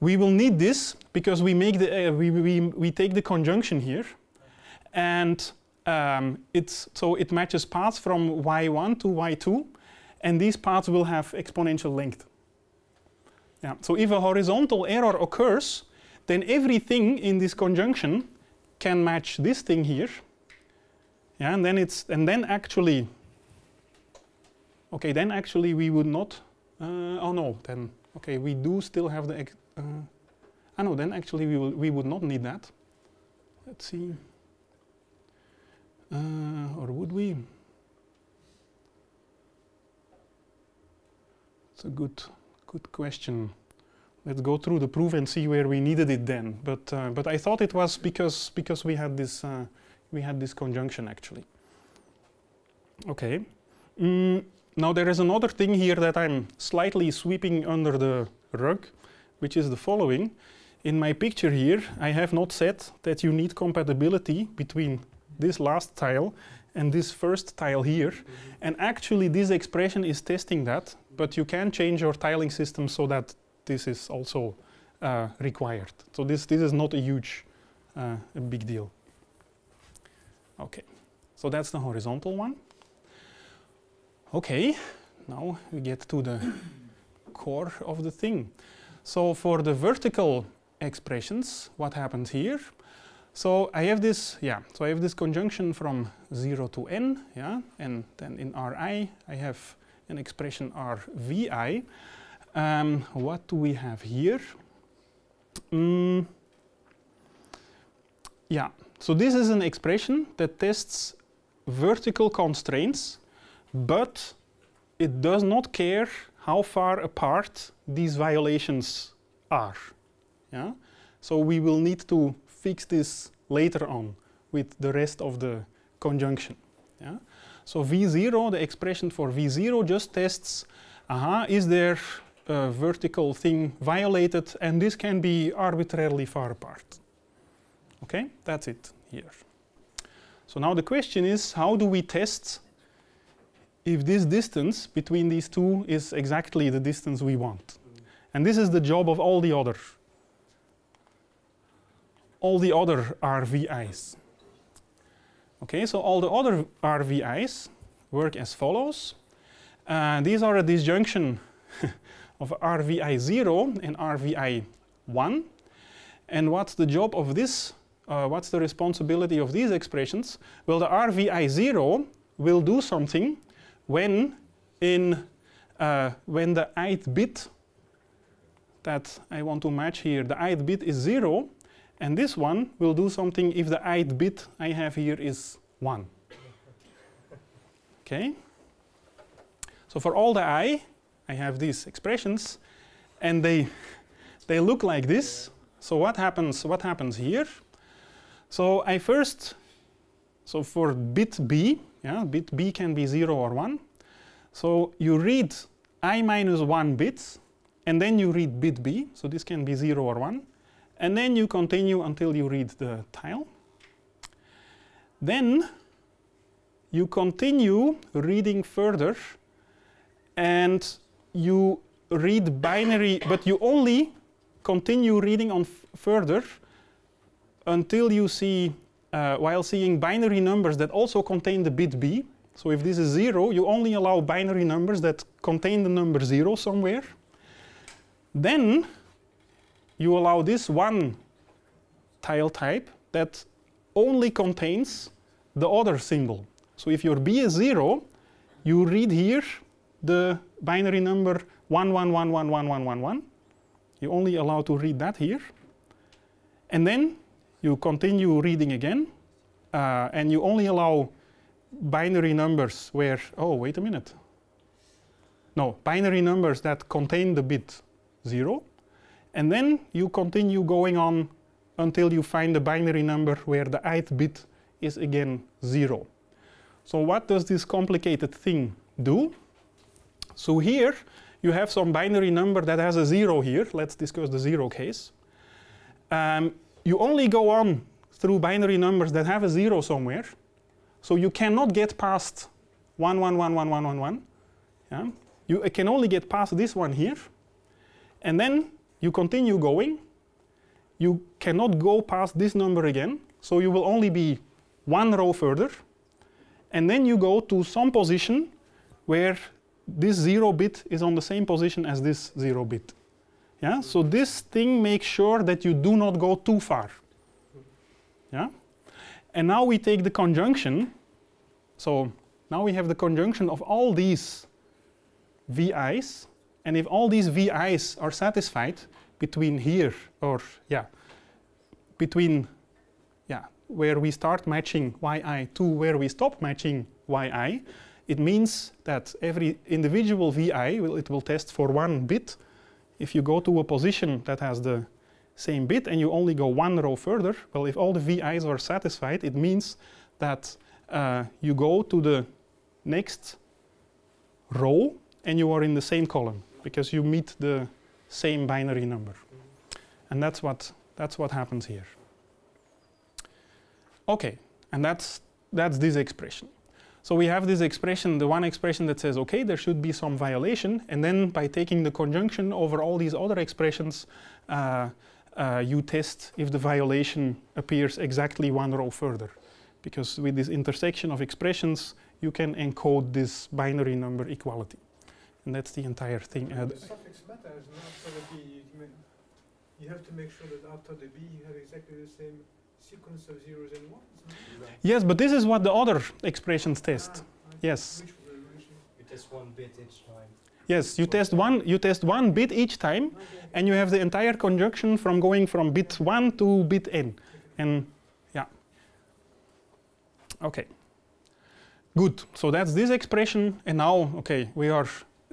Speaker 1: We will need this because we, make the, uh, we, we, we take the conjunction here, and um, it's, so it matches paths from y1 to y2, and these parts will have exponential length. Yeah. So if a horizontal error occurs, then everything in this conjunction can match this thing here. Yeah, and then it's and then actually. Okay, then actually we would not. Uh, oh no, then okay we do still have the. Uh, ah no, then actually we will we would not need that. Let's see. Uh, or would we? It's a good, good question. Let's go through the proof and see where we needed it then. But, uh, but I thought it was because, because we, had this, uh, we had this conjunction actually. Okay. Mm, now there is another thing here that I'm slightly sweeping under the rug, which is the following. In my picture here, I have not said that you need compatibility between this last tile and this first tile here. Mm -hmm. And actually this expression is testing that but you can change your tiling system so that this is also uh, required. So this, this is not a huge, uh, a big deal. Okay, so that's the horizontal one. Okay, now we get to the core of the thing. So for the vertical expressions, what happens here? So I have this, yeah, so I have this conjunction from 0 to n, yeah, and then in Ri I have an expression Rvi. vi. Um, what do we have here? Mm. Yeah, so this is an expression that tests vertical constraints, but it does not care how far apart these violations are. Yeah? So we will need to fix this later on with the rest of the conjunction. Yeah? So V0, the expression for V0 just tests, uh -huh, is there a vertical thing violated? And this can be arbitrarily far apart. Okay, that's it here. So now the question is, how do we test if this distance between these two is exactly the distance we want? And this is the job of all the other, all the other RVIs. Okay, so all the other RVIs work as follows. Uh, these are a disjunction of RVI0 and RVI1. And what's the job of this, uh, what's the responsibility of these expressions? Well, the RVI0 will do something when in uh, when the ith bit that I want to match here, the ith bit is 0, and this one will do something if the ith bit I have here is 1. Okay? So for all the i, I have these expressions, and they, they look like this. So what happens, what happens here? So I first, so for bit b, yeah, bit b can be 0 or 1. So you read i minus 1 bits, and then you read bit b, so this can be 0 or 1. And then you continue until you read the tile. Then you continue reading further and you read binary, but you only continue reading on further until you see, uh, while seeing binary numbers that also contain the bit B. So if this is zero, you only allow binary numbers that contain the number zero somewhere. Then you allow this one tile type that only contains the other symbol. So if your B is 0, you read here the binary number 11111111. You only allow to read that here. And then you continue reading again, uh, and you only allow binary numbers where, oh, wait a minute. No, binary numbers that contain the bit 0 and then you continue going on until you find the binary number where the ith bit is again zero. So what does this complicated thing do? So here you have some binary number that has a zero here. Let's discuss the zero case. Um, you only go on through binary numbers that have a zero somewhere. So you cannot get past 1, 1, 1, 1, 1, 1, 1. Yeah? You can only get past this one here. And then you continue going. You cannot go past this number again, so you will only be one row further. And then you go to some position where this zero bit is on the same position as this zero bit. Yeah? So this thing makes sure that you do not go too far. Yeah? And now we take the conjunction. So now we have the conjunction of all these vi's and if all these VIs are satisfied between here or, yeah, between, yeah, where we start matching yi to where we stop matching yi, it means that every individual vi, will, it will test for one bit. If you go to a position that has the same bit and you only go one row further, well, if all the vi's are satisfied, it means that uh, you go to the next row and you are in the same column because you meet the same binary number. And that's what, that's what happens here. Okay, and that's, that's this expression. So we have this expression, the one expression that says, okay, there should be some violation, and then by taking the conjunction over all these other expressions, uh, uh, you test if the violation appears exactly one row further. Because with this intersection of expressions, you can encode this binary number equality. And that's the entire thing. Uh, the suffix matter is not the b. You have to make sure that after the b you have exactly the same sequence of zeros and ones. Yes, but this is what the other expressions ah, test. Ah, yes. you test one bit each time. Yes, you test one. You test one bit each time, okay. and you have the entire conjunction from going from bit one to bit n, and yeah. Okay. Good. So that's this expression, and now okay, we are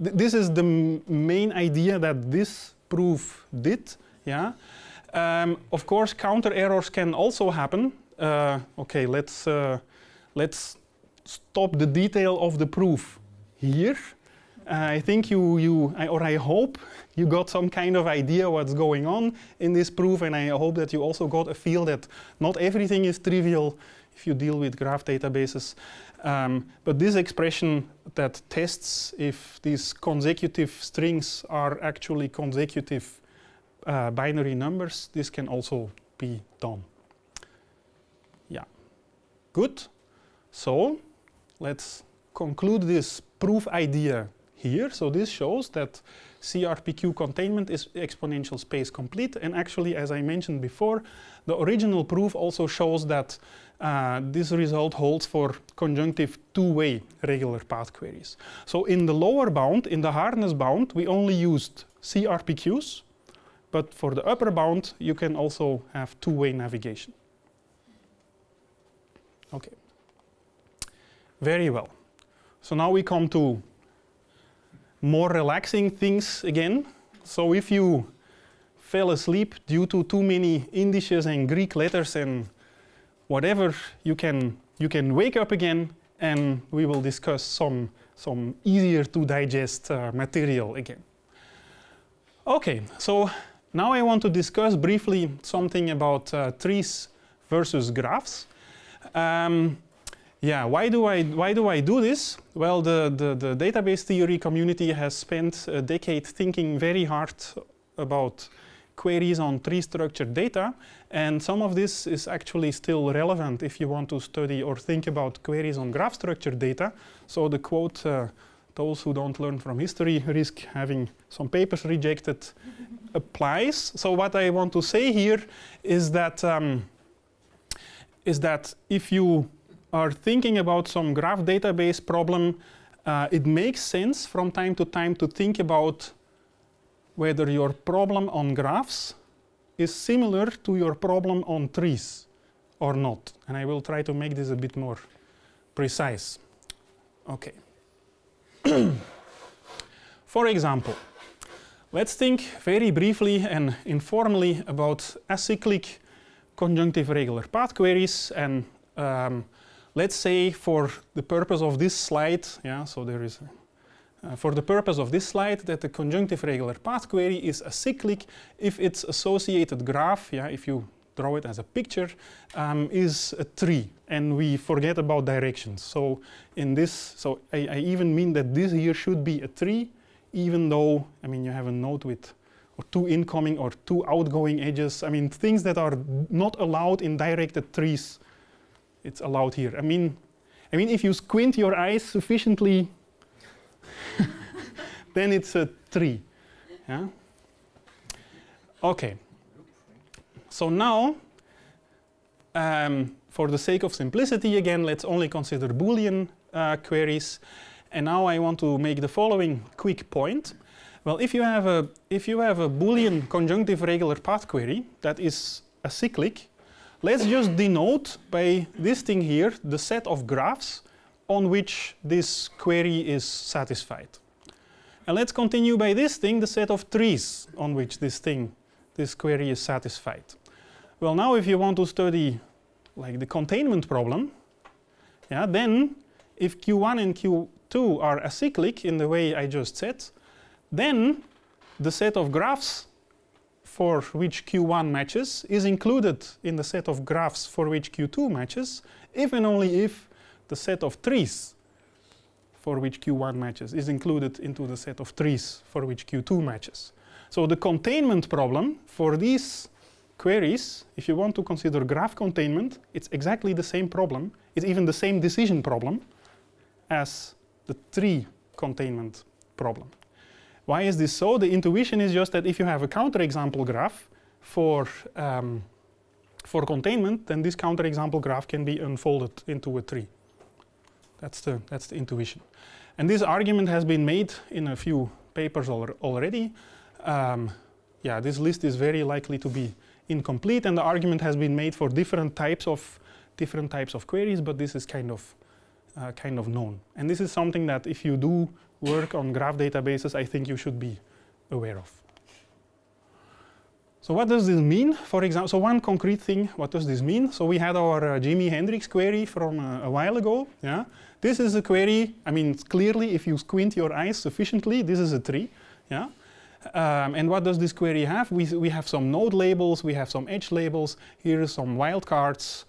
Speaker 1: th this is the main idea that this proof did. Yeah. Um, of course, counter errors can also happen. Uh, okay, let's uh, let's stop the detail of the proof here. Uh, I think you, you I, or I hope you got some kind of idea what's going on in this proof and I hope that you also got a feel that not everything is trivial if you deal with graph databases. Um, but this expression that tests if these consecutive strings are actually consecutive uh, binary numbers, this can also be done. Yeah, good. So let's conclude this proof idea here. So this shows that CRPQ containment is exponential space complete. And actually, as I mentioned before, the original proof also shows that uh, this result holds for conjunctive two-way regular path queries. So in the lower bound, in the hardness bound, we only used CRPQs. But for the upper bound, you can also have two-way navigation. Okay. Very well. So now we come to more relaxing things again. So if you fell asleep due to too many indices and Greek letters and whatever, you can, you can wake up again and we will discuss some, some easier to digest uh, material again. Okay, so now I want to discuss briefly something about uh, trees versus graphs. Um, yeah, why do I, why do, I do this? Well, the, the, the database theory community has spent a decade thinking very hard about queries on tree structured data. And some of this is actually still relevant if you want to study or think about queries on graph structured data. So the quote, uh, those who don't learn from history risk having some papers rejected applies. So what I want to say here is that, um, is that if you are thinking about some graph database problem, uh, it makes sense from time to time to think about whether your problem on graphs is similar to your problem on trees or not. And I will try to make this a bit more precise. Okay. For example, let's think very briefly and informally about acyclic conjunctive regular path queries and um, let's say for the purpose of this slide, yeah, so there is, a, uh, for the purpose of this slide that the conjunctive regular path query is acyclic if its associated graph, yeah, if you draw it as a picture, um, is a tree. And we forget about directions. So in this, so I, I, even mean that this here should be a tree, even though, I mean, you have a node with or two incoming or two outgoing edges. I mean, things that are not allowed in directed trees it's allowed here. I mean, I mean, if you squint your eyes sufficiently, then it's a tree. Yeah? Okay. So now, um, for the sake of simplicity again, let's only consider Boolean uh, queries. And now I want to make the following quick point. Well, if you have a, if you have a Boolean conjunctive regular path query that is a cyclic, Let's just denote by this thing here the set of graphs on which this query is satisfied. And let's continue by this thing, the set of trees on which this thing, this query is satisfied. Well, now if you want to study like the containment problem, yeah, then if Q1 and Q2 are acyclic in the way I just said, then the set of graphs for which Q1 matches is included in the set of graphs for which Q2 matches, if and only if the set of trees for which Q1 matches is included into the set of trees for which Q2 matches. So the containment problem for these queries, if you want to consider graph containment, it's exactly the same problem. It's even the same decision problem as the tree containment problem. Why is this so? The intuition is just that if you have a counterexample graph for, um, for containment, then this counterexample graph can be unfolded into a tree. That's the, that's the intuition. And this argument has been made in a few papers al already. Um, yeah, this list is very likely to be incomplete and the argument has been made for different types of different types of queries, but this is kind of uh, kind of known. And this is something that if you do work on graph databases, I think you should be aware of. So what does this mean? For example, so one concrete thing, what does this mean? So we had our uh, Jimi Hendrix query from uh, a while ago. Yeah, This is a query, I mean, clearly if you squint your eyes sufficiently, this is a tree. Yeah. Um, and what does this query have? We, we have some node labels, we have some edge labels, here are some wildcards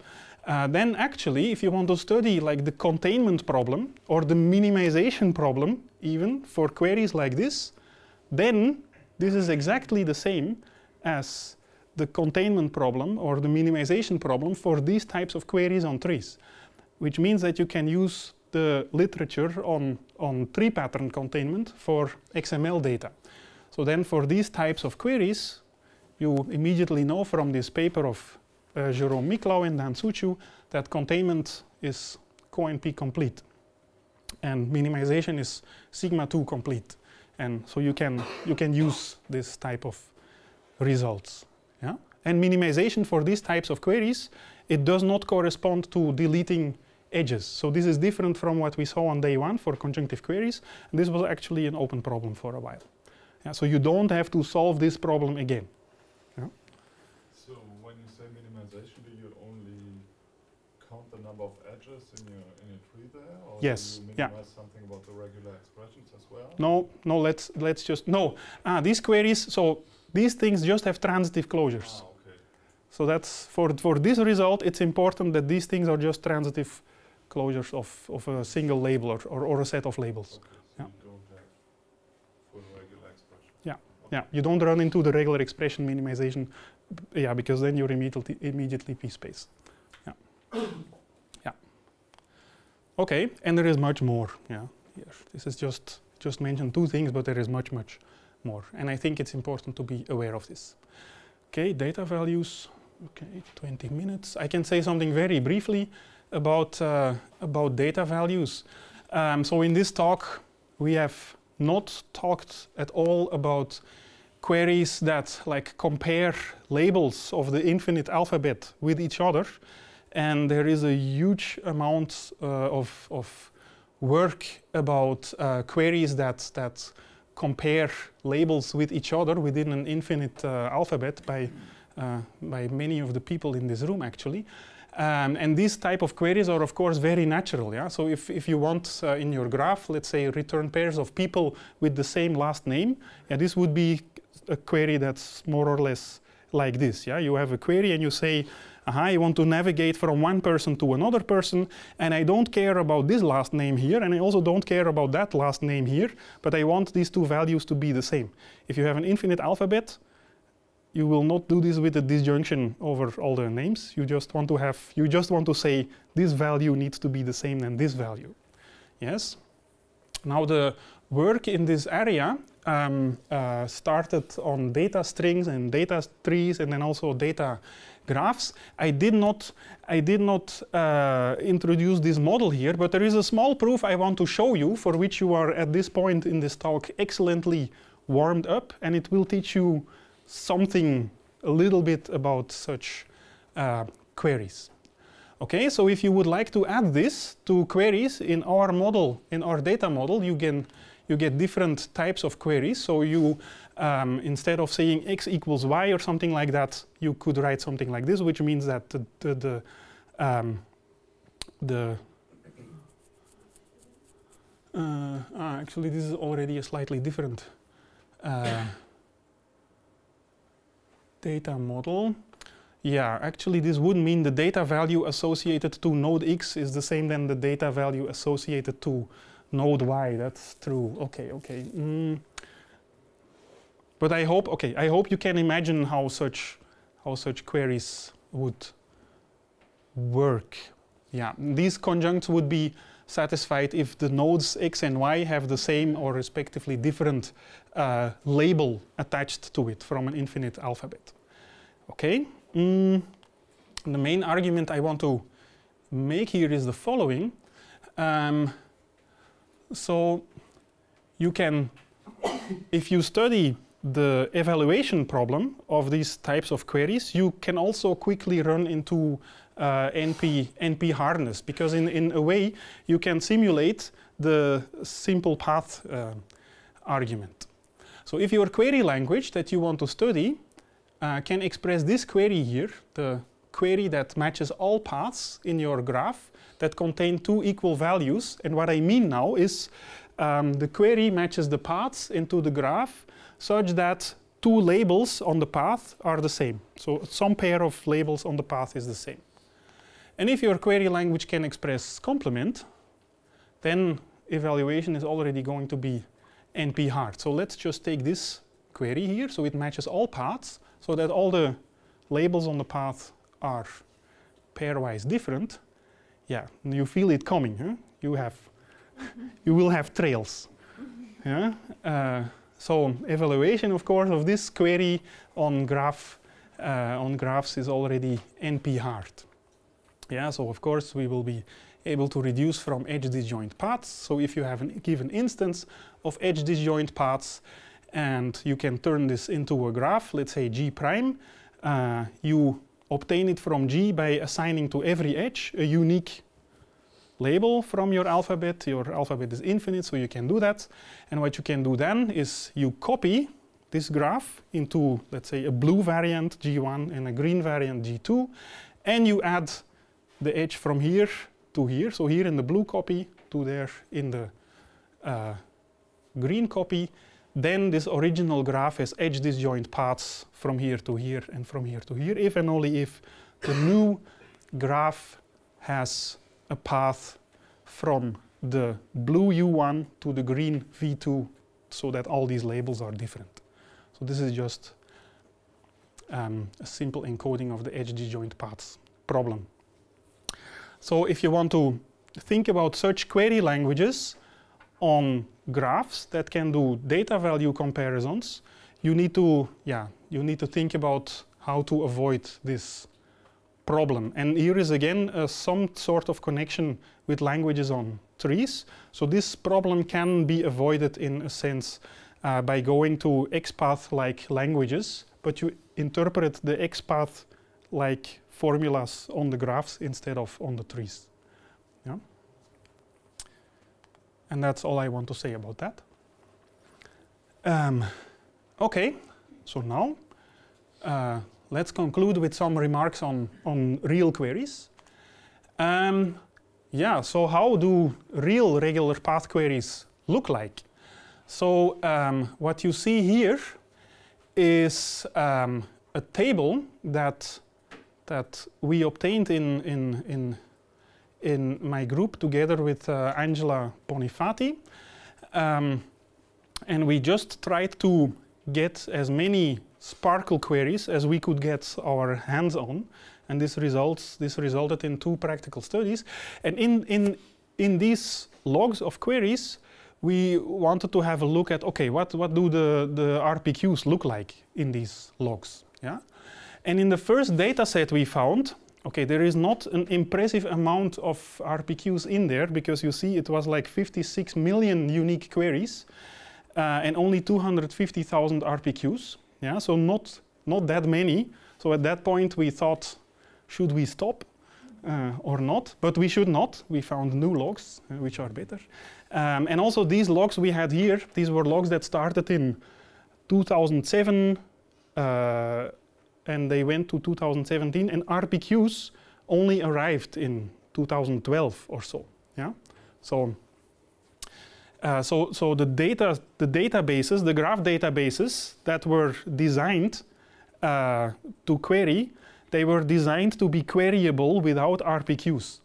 Speaker 1: uh, then actually, if you want to study like the containment problem or the minimization problem even for queries like this, then this is exactly the same as the containment problem or the minimization problem for these types of queries on trees, which means that you can use the literature on, on tree pattern containment for XML data. So then for these types of queries, you immediately know from this paper of uh, eh, Jerome Miklau and Dan Suchu that containment is co-NP complete and minimization is sigma 2 complete and so you can you can use this type of results yeah and minimization for these types of queries it does not correspond to deleting edges so this is different from what we saw on day 1 for conjunctive queries this was actually an open problem for a while yeah, so you don't have to solve this problem again structures in your in your tree there? Or yes. yeah. something about the regular expressions as well? No, no. Let's let's just no. Ah, these queries. So these things just have transitive closures. Ah, okay. So that's for for this result. It's important that these things are just transitive closures of of a single label or or, or a set of labels. yeah. Yeah. Okay. Yeah, you don't run into the regular expression minimization, yeah, because then you're immediately immediately p-space. Yeah. Okay, and there is much more. Yeah, this is just just mentioned two things, but there is much much more, and I think it's important to be aware of this. Okay, data values. Okay, 20 minutes. I can say something very briefly about uh, about data values. Um, so in this talk, we have not talked at all about queries that like compare labels of the infinite alphabet with each other and there is a huge amount uh, of, of work about uh, queries that, that compare labels with each other within an infinite uh, alphabet by, by many of the people in this room, actually. Um, and these type of queries are, of course, very natural. Yeah? So if, if you want uh, in your graph, let's say, return pairs of people with the same last name, yeah, this would be a query that's more or less like this. Yeah? You have a query and you say, uh -huh, I want to navigate from one person to another person, and I don't care about this last name here, and I also don't care about that last name here, but I want these two values to be the same. If you have an infinite alphabet, you will not do this with a disjunction over all the names. You just want to have, you just want to say this value needs to be the same than this value. Yes? Now the work in this area um, uh, started on data strings and data trees and then also data graphs. I did not, I did not uh, introduce this model here, but there is a small proof I want to show you for which you are at this point in this talk excellently warmed up and it will teach you something a little bit about such uh, queries. Okay, so if you would like to add this to queries in our model, in our data model, you can you get different types of queries. So you um, instead of saying x equals y or something like that, you could write something like this, which means that the, the, the, um, the uh, ah, actually this is already a slightly different uh, data model. Yeah, actually this would mean the data value associated to node x is the same than the data value associated to node y. That's true. Okay, okay. Mm. But I hope, okay, I hope you can imagine how such, how such queries would work. Yeah, these conjuncts would be satisfied if the nodes x and y have the same or respectively different uh, label attached to it from an infinite alphabet. Okay, mm. the main argument I want to make here is the following. Um, so you can, if you study the evaluation problem of these types of queries, you can also quickly run into uh, NP, NP hardness because in, in a way you can simulate the simple path uh, argument. So if your query language that you want to study uh, can express this query here, the query that matches all paths in your graph that contain two equal values. And what I mean now is um, the query matches the paths into the graph such that two labels on the path are the same. So some pair of labels on the path is the same. And if your query language can express complement, then evaluation is already going to be NP hard. So let's just take this query here, so it matches all paths, so that all the labels on the path are pairwise different. Yeah, you feel it coming. Huh? You have, you will have trails. Yeah. Uh, so evaluation, of course, of this query on graph uh, on graphs is already NP hard. Yeah, so of course we will be able to reduce from edge disjoint paths. So if you have a given instance of edge disjoint paths and you can turn this into a graph, let's say G prime, uh, you obtain it from G by assigning to every edge a unique label from your alphabet. Your alphabet is infinite, so you can do that. And what you can do then is you copy this graph into, let's say, a blue variant G1 and a green variant G2, and you add the edge from here to here, so here in the blue copy to there in the uh, green copy, then this original graph has edge disjoint paths from here to here and from here to here, if and only if the new graph has a path from the blue U1 to the green V2 so that all these labels are different. So this is just um, a simple encoding of the edge joint paths problem. So if you want to think about search query languages on graphs that can do data value comparisons, you need to, yeah, you need to think about how to avoid this problem. And here is again uh, some sort of connection with languages on trees. So this problem can be avoided in a sense uh, by going to XPath-like languages, but you interpret the XPath-like formulas on the graphs instead of on the trees. Yeah? And that's all I want to say about that. Um, okay, so now uh, let's conclude with some remarks on, on real queries. Um, yeah, so how do real regular path queries look like? So um, what you see here is um, a table that, that we obtained in, in, in, in my group together with uh, Angela Bonifati. Um, and we just tried to get as many Sparkle queries as we could get our hands on. And this results this resulted in two practical studies. And in in in these logs of queries, we wanted to have a look at okay, what, what do the, the RPQs look like in these logs? Yeah? And in the first data set we found, okay, there is not an impressive amount of RPQs in there because you see it was like 56 million unique queries uh, and only 250,000 RPQs. Yeah, so not, not that many. So at that point we thought, should we stop uh, or not? But we should not. We found new logs, uh, which are better. Um, and also these logs we had here, these were logs that started in 2007 uh, and they went to 2017 and RPQs only arrived in 2012 or so. Yeah, so uh, so, so the data, the databases, the graph databases that were designed uh, to query, they were designed to be queryable without RPQs.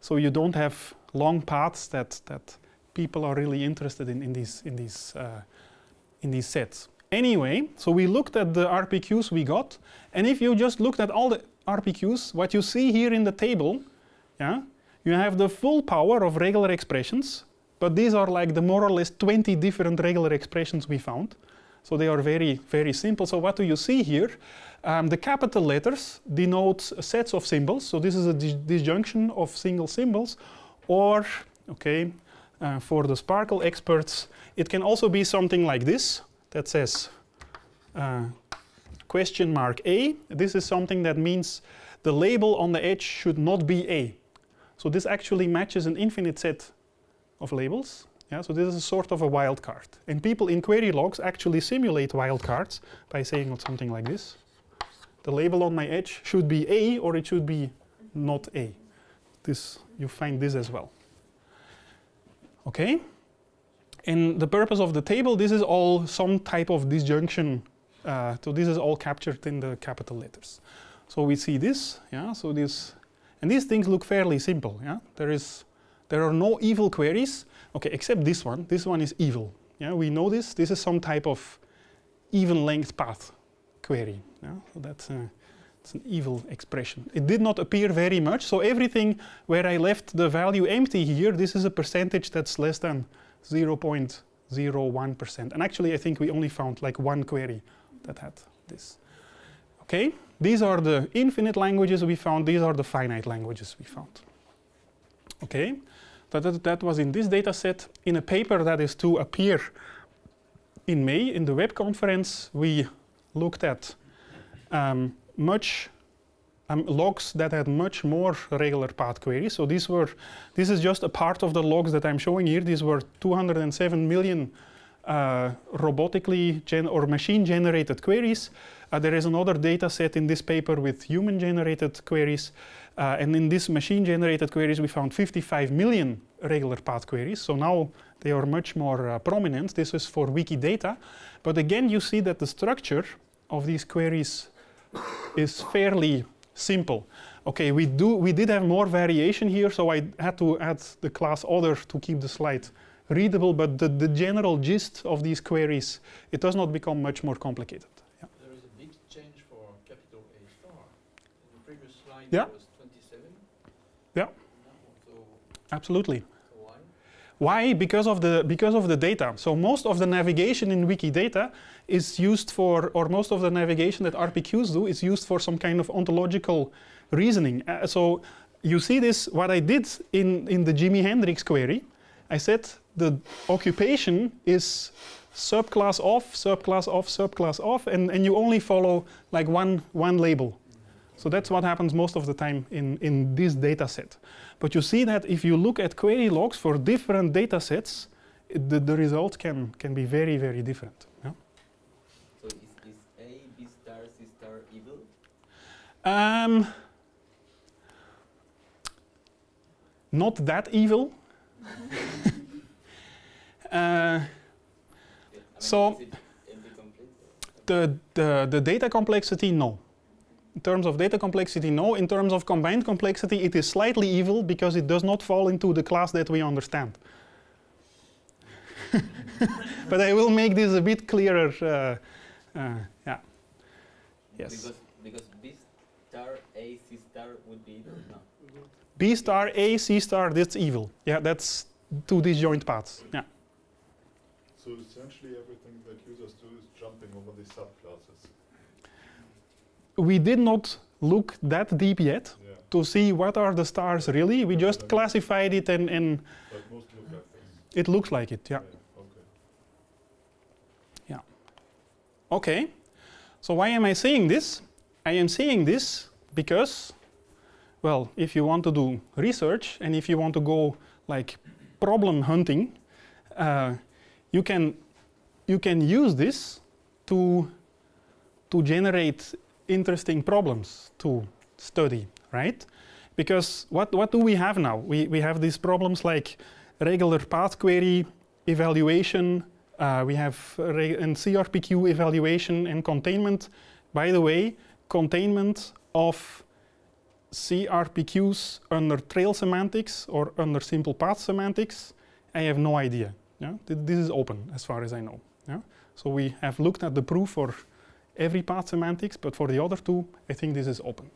Speaker 1: So you don't have long paths that, that people are really interested in, in these, in, these, uh, in these sets. Anyway, so we looked at the RPQs we got, and if you just looked at all the RPQs, what you see here in the table, yeah, you have the full power of regular expressions, but these are like the more or less 20 different regular expressions we found. So they are very, very simple. So what do you see here? Um, the capital letters denote sets of symbols. So this is a dis disjunction of single symbols. Or, okay, uh, for the Sparkle experts, it can also be something like this that says uh, question mark A. This is something that means the label on the edge should not be A. So this actually matches an infinite set of labels. Yeah, so this is a sort of a wildcard. And people in query logs actually simulate wildcards by saying something like this. The label on my edge should be A or it should be not A. This, you find this as well. Okay? And the purpose of the table, this is all some type of disjunction. Uh, so this is all captured in the capital letters. So we see this, yeah, so this, and these things look fairly simple, yeah. There is there are no evil queries, okay, except this one. This one is evil. Yeah, we know this. This is some type of even length path query. Yeah? So that's, that's uh, an evil expression. It did not appear very much. So everything where I left the value empty here, this is a percentage that's less than 0.01%. And actually, I think we only found like one query that had this. Okay, these are the infinite languages we found. These are the finite languages we found. Okay, that, that, was in this data set. In a paper that is to appear in May in the web conference, we looked at um, much um, logs that had much more regular path queries. So these were, this is just a part of the logs that I'm showing here. These were 207 million uh, robotically or machine-generated queries. Uh, there is another data set in this paper with human-generated queries. Uh, and in these machine-generated queries, we found 55 million regular path queries. So now they are much more uh, prominent. This is for Wikidata. But again, you see that the structure of these queries is fairly simple. Okay, we, do, we did have more variation here, so I had to add the class order to keep the slide readable, but the, the general gist of these queries, it does not become much more complicated. Yeah. There is a big change for capital A star. In the previous slide, yeah. Absolutely. Why? Because of the because of the data. So most of the navigation in Wikidata is used for, or most of the navigation that RPQs do is used for some kind of ontological reasoning. Uh, so you see this, what I did in, in the Jimi Hendrix query, I said the occupation is subclass off, subclass off, subclass off, and, and you only follow like one, one label. So that's what happens most of the time in, in this data set. But you see that if you look at query logs for different data sets, it, the, the result can, can be very, very different. Yeah? So is, is A, B star, C star evil? Um, not that evil. uh, so the, the, the data complexity, no in terms of data complexity, no. In terms of combined complexity, it is slightly evil because it does not fall into the class that we understand. but I will make this a bit clearer. Uh, uh, yeah. Yes. Because, because B star A C star would be evil. No. B star A C star. That's evil. Yeah, that's two disjoint paths. Yeah. So essentially, we did not look that deep yet yeah. to see what are the stars really. We just classified it and, and it looks like it, yeah. yeah. Okay. okay, so why am I saying this? I am saying this because, well, if you want to do research and if you want to go like problem hunting, uh, you, can, you can use this to, to generate interesting problems to study, right? Because what, what do we have now? We, we have these problems like regular path query, evaluation, uh, we have and CRPQ evaluation and containment. By the way, containment of CRPQs under trail semantics or under simple path semantics, I have no idea. Yeah? Th this is open as far as I know. Yeah? So we have looked at the proof for every path semantics, but for the other two, I think this is open.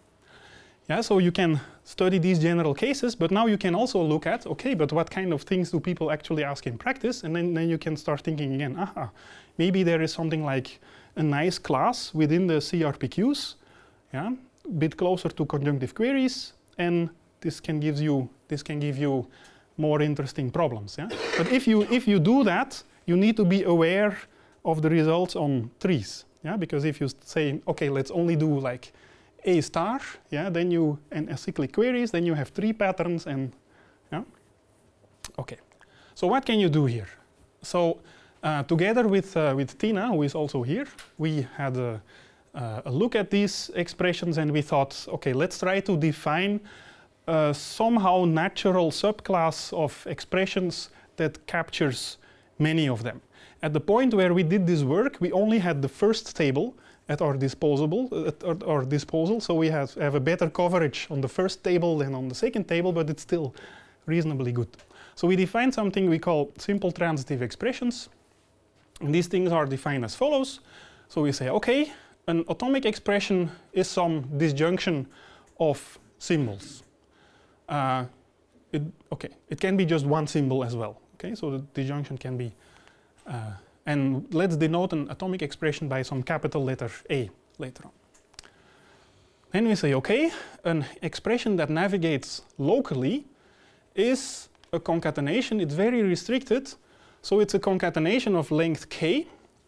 Speaker 1: Yeah, so you can study these general cases, but now you can also look at, okay, but what kind of things do people actually ask in practice? And then, then you can start thinking again, aha, maybe there is something like a nice class within the CRPQs, yeah, a bit closer to conjunctive queries, and this can give you, this can give you more interesting problems. Yeah? but if you, if you do that, you need to be aware of the results on trees. Yeah, because if you say, okay, let's only do like a star, yeah, then you and acyclic queries, then you have three patterns and yeah. Okay. So what can you do here? So uh, together with uh, with Tina, who is also here, we had a, uh, a, look at these expressions and we thought, okay, let's try to define uh, somehow natural subclass of expressions that captures many of them. At the point where we did this work, we only had the first table at our, at our, our disposal, so we have, have a better coverage on the first table than on the second table, but it's still reasonably good. So we define something we call simple transitive expressions. And these things are defined as follows. So we say, okay, an atomic expression is some disjunction of symbols. Uh, it, okay, it can be just one symbol as well. Okay, so the disjunction can be uh, and let's denote an atomic expression by some capital letter A later on. Then we say, okay, an expression that navigates locally is a concatenation. It's very restricted. So it's a concatenation of length k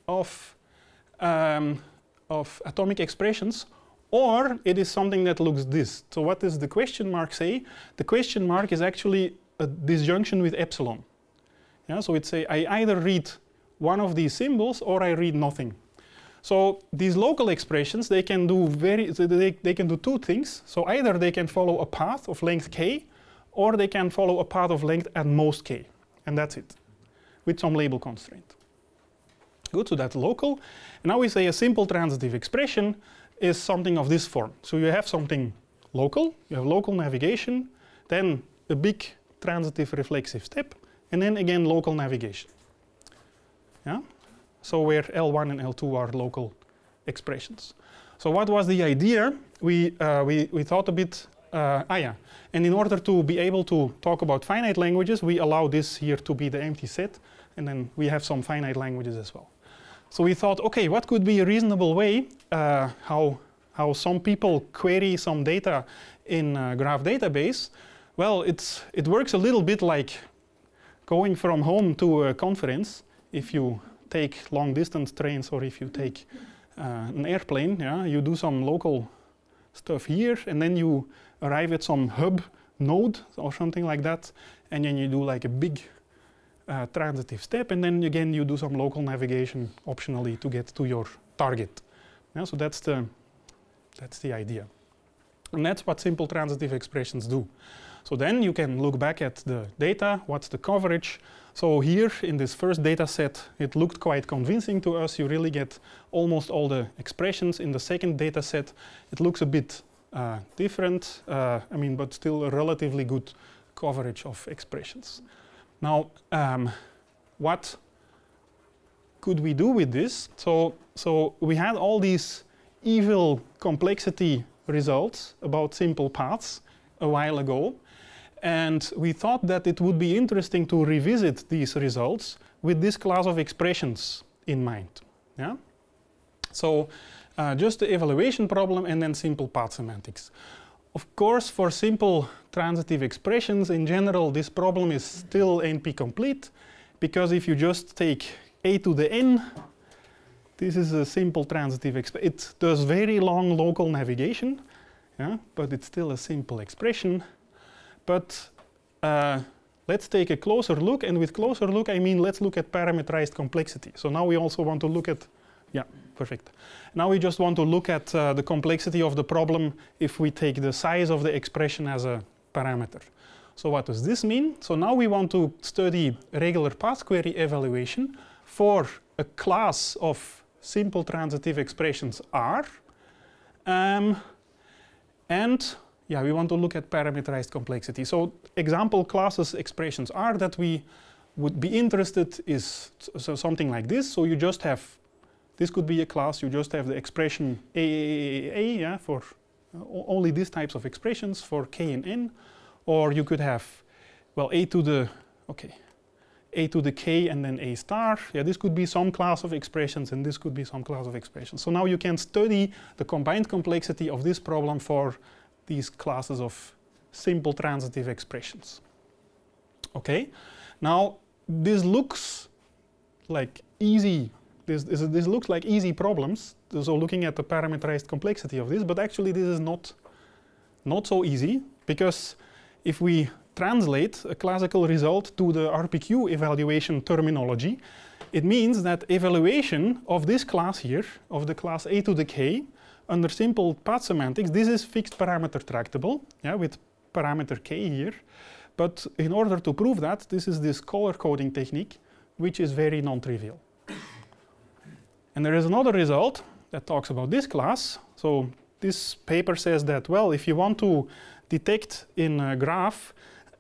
Speaker 1: of, um, of atomic expressions, or it is something that looks this. So what does the question mark say? The question mark is actually a disjunction with epsilon. Yeah, so it's a, I either read one of these symbols or I read nothing. So these local expressions, they can do very, they, they can do two things. So either they can follow a path of length k, or they can follow a path of length at most k, and that's it, with some label constraint. Good, so that's local. And now we say a simple transitive expression is something of this form. So you have something local, you have local navigation, then a big transitive reflexive step, and then again local navigation. Yeah? So where L1 and L2 are local expressions. So what was the idea? We, uh, we, we thought a bit, uh, ah yeah, and in order to be able to talk about finite languages, we allow this here to be the empty set, and then we have some finite languages as well. So we thought, okay, what could be a reasonable way uh, how, how some people query some data in a graph database? Well, it's, it works a little bit like going from home to a conference if you take long distance trains or if you take uh, an airplane, yeah, you do some local stuff here and then you arrive at some hub node or something like that and then you do like a big uh, transitive step and then again you do some local navigation optionally to get to your target. Yeah, so that's the, that's the idea. And that's what simple transitive expressions do. So then you can look back at the data, what's the coverage. So here in this first data set, it looked quite convincing to us. You really get almost all the expressions. In the second data set, it looks a bit uh, different, uh, I mean, but still a relatively good coverage of expressions. Now, um, what could we do with this? So, so we had all these evil complexity results about simple paths a while ago. And we thought that it would be interesting to revisit these results with this class of expressions in mind. Yeah? So uh, just the evaluation problem and then simple path semantics. Of course, for simple transitive expressions in general, this problem is still NP complete because if you just take a to the n, this is a simple transitive expression. It does very long local navigation, yeah, but it's still a simple expression. But uh, let's take a closer look. And with closer look, I mean let's look at parameterized complexity. So now we also want to look at, yeah, perfect. Now we just want to look at uh, the complexity of the problem if we take the size of the expression as a parameter. So what does this mean? So now we want to study regular path query evaluation for a class of simple transitive expressions R. Um, and yeah, we want to look at parameterized complexity. So example classes expressions are that we would be interested is so something like this. So you just have, this could be a class, you just have the expression a, a, a, a yeah, for only these types of expressions for k and n. Or you could have, well, a to the, okay, a to the k and then a star. Yeah, this could be some class of expressions and this could be some class of expressions. So now you can study the combined complexity of this problem for these classes of simple transitive expressions. Okay, now this looks like easy, this, this, this looks like easy problems, so looking at the parameterized complexity of this, but actually this is not, not so easy because if we translate a classical result to the RPQ evaluation terminology, it means that evaluation of this class here, of the class a to the k, under simple path semantics, this is fixed parameter tractable yeah, with parameter k here. But in order to prove that, this is this color coding technique, which is very non-trivial. and there is another result that talks about this class. So this paper says that, well, if you want to detect in a graph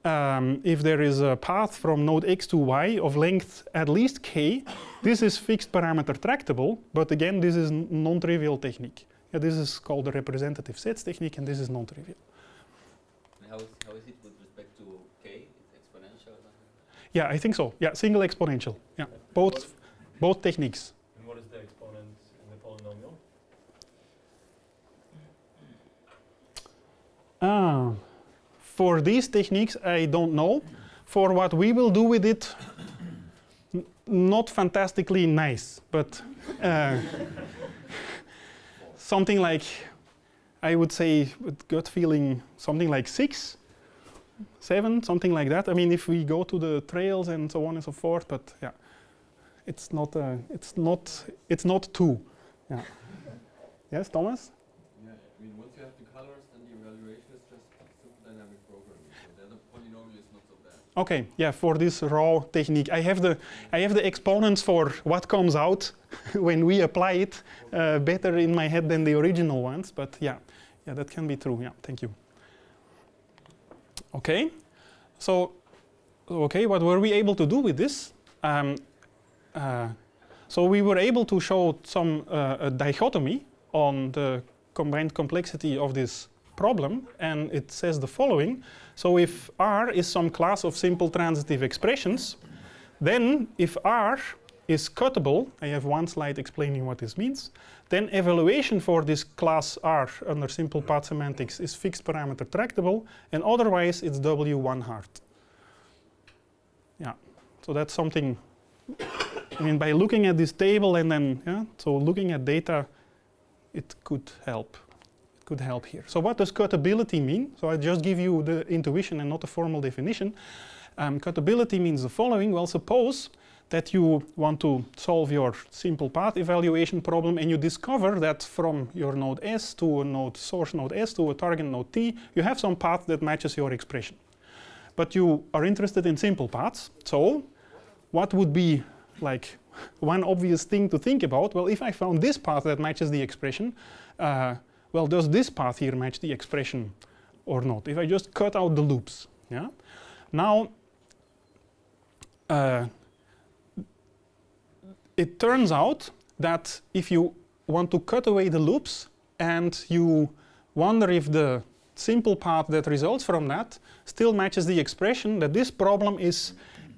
Speaker 1: um, if there is a path from node x to y of length at least k, this is fixed parameter tractable, but again, this is non-trivial technique. Yeah, this is called the representative sets technique, and this is non-trivial. How is, how is it with respect to k? exponential? Yeah, I think so. Yeah, single exponential. Yeah, both, both techniques. And what is the exponent in the polynomial? Ah, for these techniques, I don't know. For what we will do with it, not fantastically nice, but. Uh, something like, I would say, gut feeling, something like six, seven, something like that. I mean, if we go to the trails and so on and so forth, but yeah, it's not, uh, it's not, it's not two. Yeah. yes, Thomas? Okay, yeah, for this raw technique. I have the, I have the exponents for what comes out when we apply it uh, better in my head than the original ones, but yeah, yeah, that can be true, yeah, thank you. Okay, so, okay, what were we able to do with this? Um, uh, so we were able to show some uh, dichotomy on the combined complexity of this problem, and it says the following. So if R is some class of simple transitive expressions, then if R is cuttable, I have one slide explaining what this means, then evaluation for this class R under simple path semantics is fixed parameter tractable, and otherwise it's W1 hard. Yeah, so that's something, I mean, by looking at this table and then, yeah, so looking at data, it could help could help here. So what does cutability mean? So I just give you the intuition and not a formal definition. Um, cutability means the following. Well, suppose that you want to solve your simple path evaluation problem and you discover that from your node S to a node source node S to a target node T, you have some path that matches your expression. But you are interested in simple paths, so what would be like one obvious thing to think about? Well, if I found this path that matches the expression, uh, well, does this path here match the expression or not? If I just cut out the loops, yeah? Now, uh, it turns out that if you want to cut away the loops and you wonder if the simple path that results from that still matches the expression, that this problem is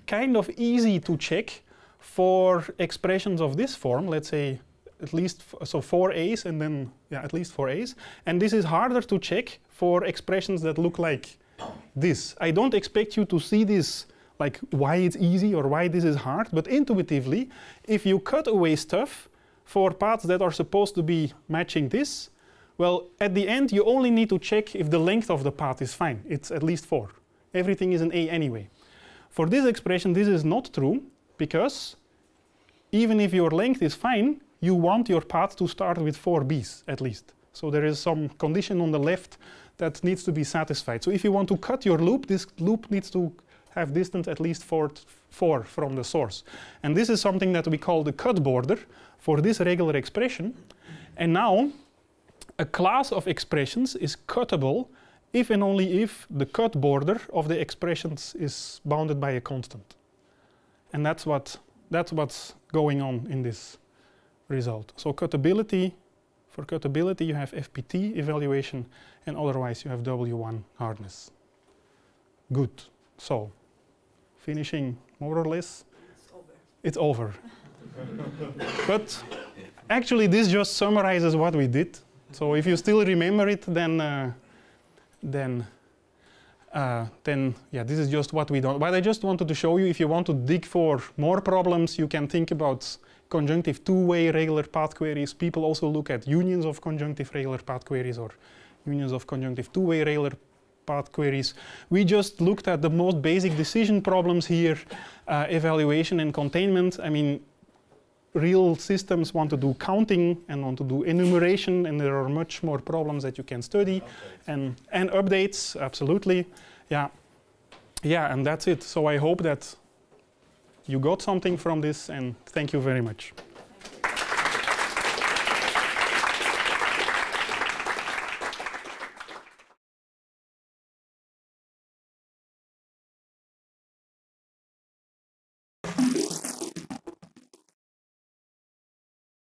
Speaker 1: kind of easy to check for expressions of this form, let's say at least so four A's and then yeah, at least four A's. And this is harder to check for expressions that look like this. I don't expect you to see this like why it's easy or why this is hard, but intuitively, if you cut away stuff for paths that are supposed to be matching this, well, at the end, you only need to check if the length of the path is fine. It's at least four. Everything is an A anyway. For this expression, this is not true because even if your length is fine, you want your path to start with four Bs at least. So there is some condition on the left that needs to be satisfied. So if you want to cut your loop, this loop needs to have distance at least four, four from the source. And this is something that we call the cut border for this regular expression. And now a class of expressions is cuttable if and only if the cut border of the expressions is bounded by a constant. And that's, what, that's what's going on in this result. So cutability, for cutability you have FPT evaluation and otherwise you have W1 hardness. Good. So finishing more or less. It's over. It's over. but actually this just summarizes what we did. So if you still remember it, then, uh, then, uh, then yeah, this is just what we don't. But I just wanted to show you if you want to dig for more problems, you can think about conjunctive two-way regular path queries. People also look at unions of conjunctive regular path queries or unions of conjunctive two-way regular path queries. We just looked at the most basic decision problems here, uh, evaluation and containment. I mean, real systems want to do counting and want to do enumeration, and there are much more problems that you can study. And, and updates, absolutely. Yeah. Yeah, and that's it. So I hope that you got something from this and thank you very much.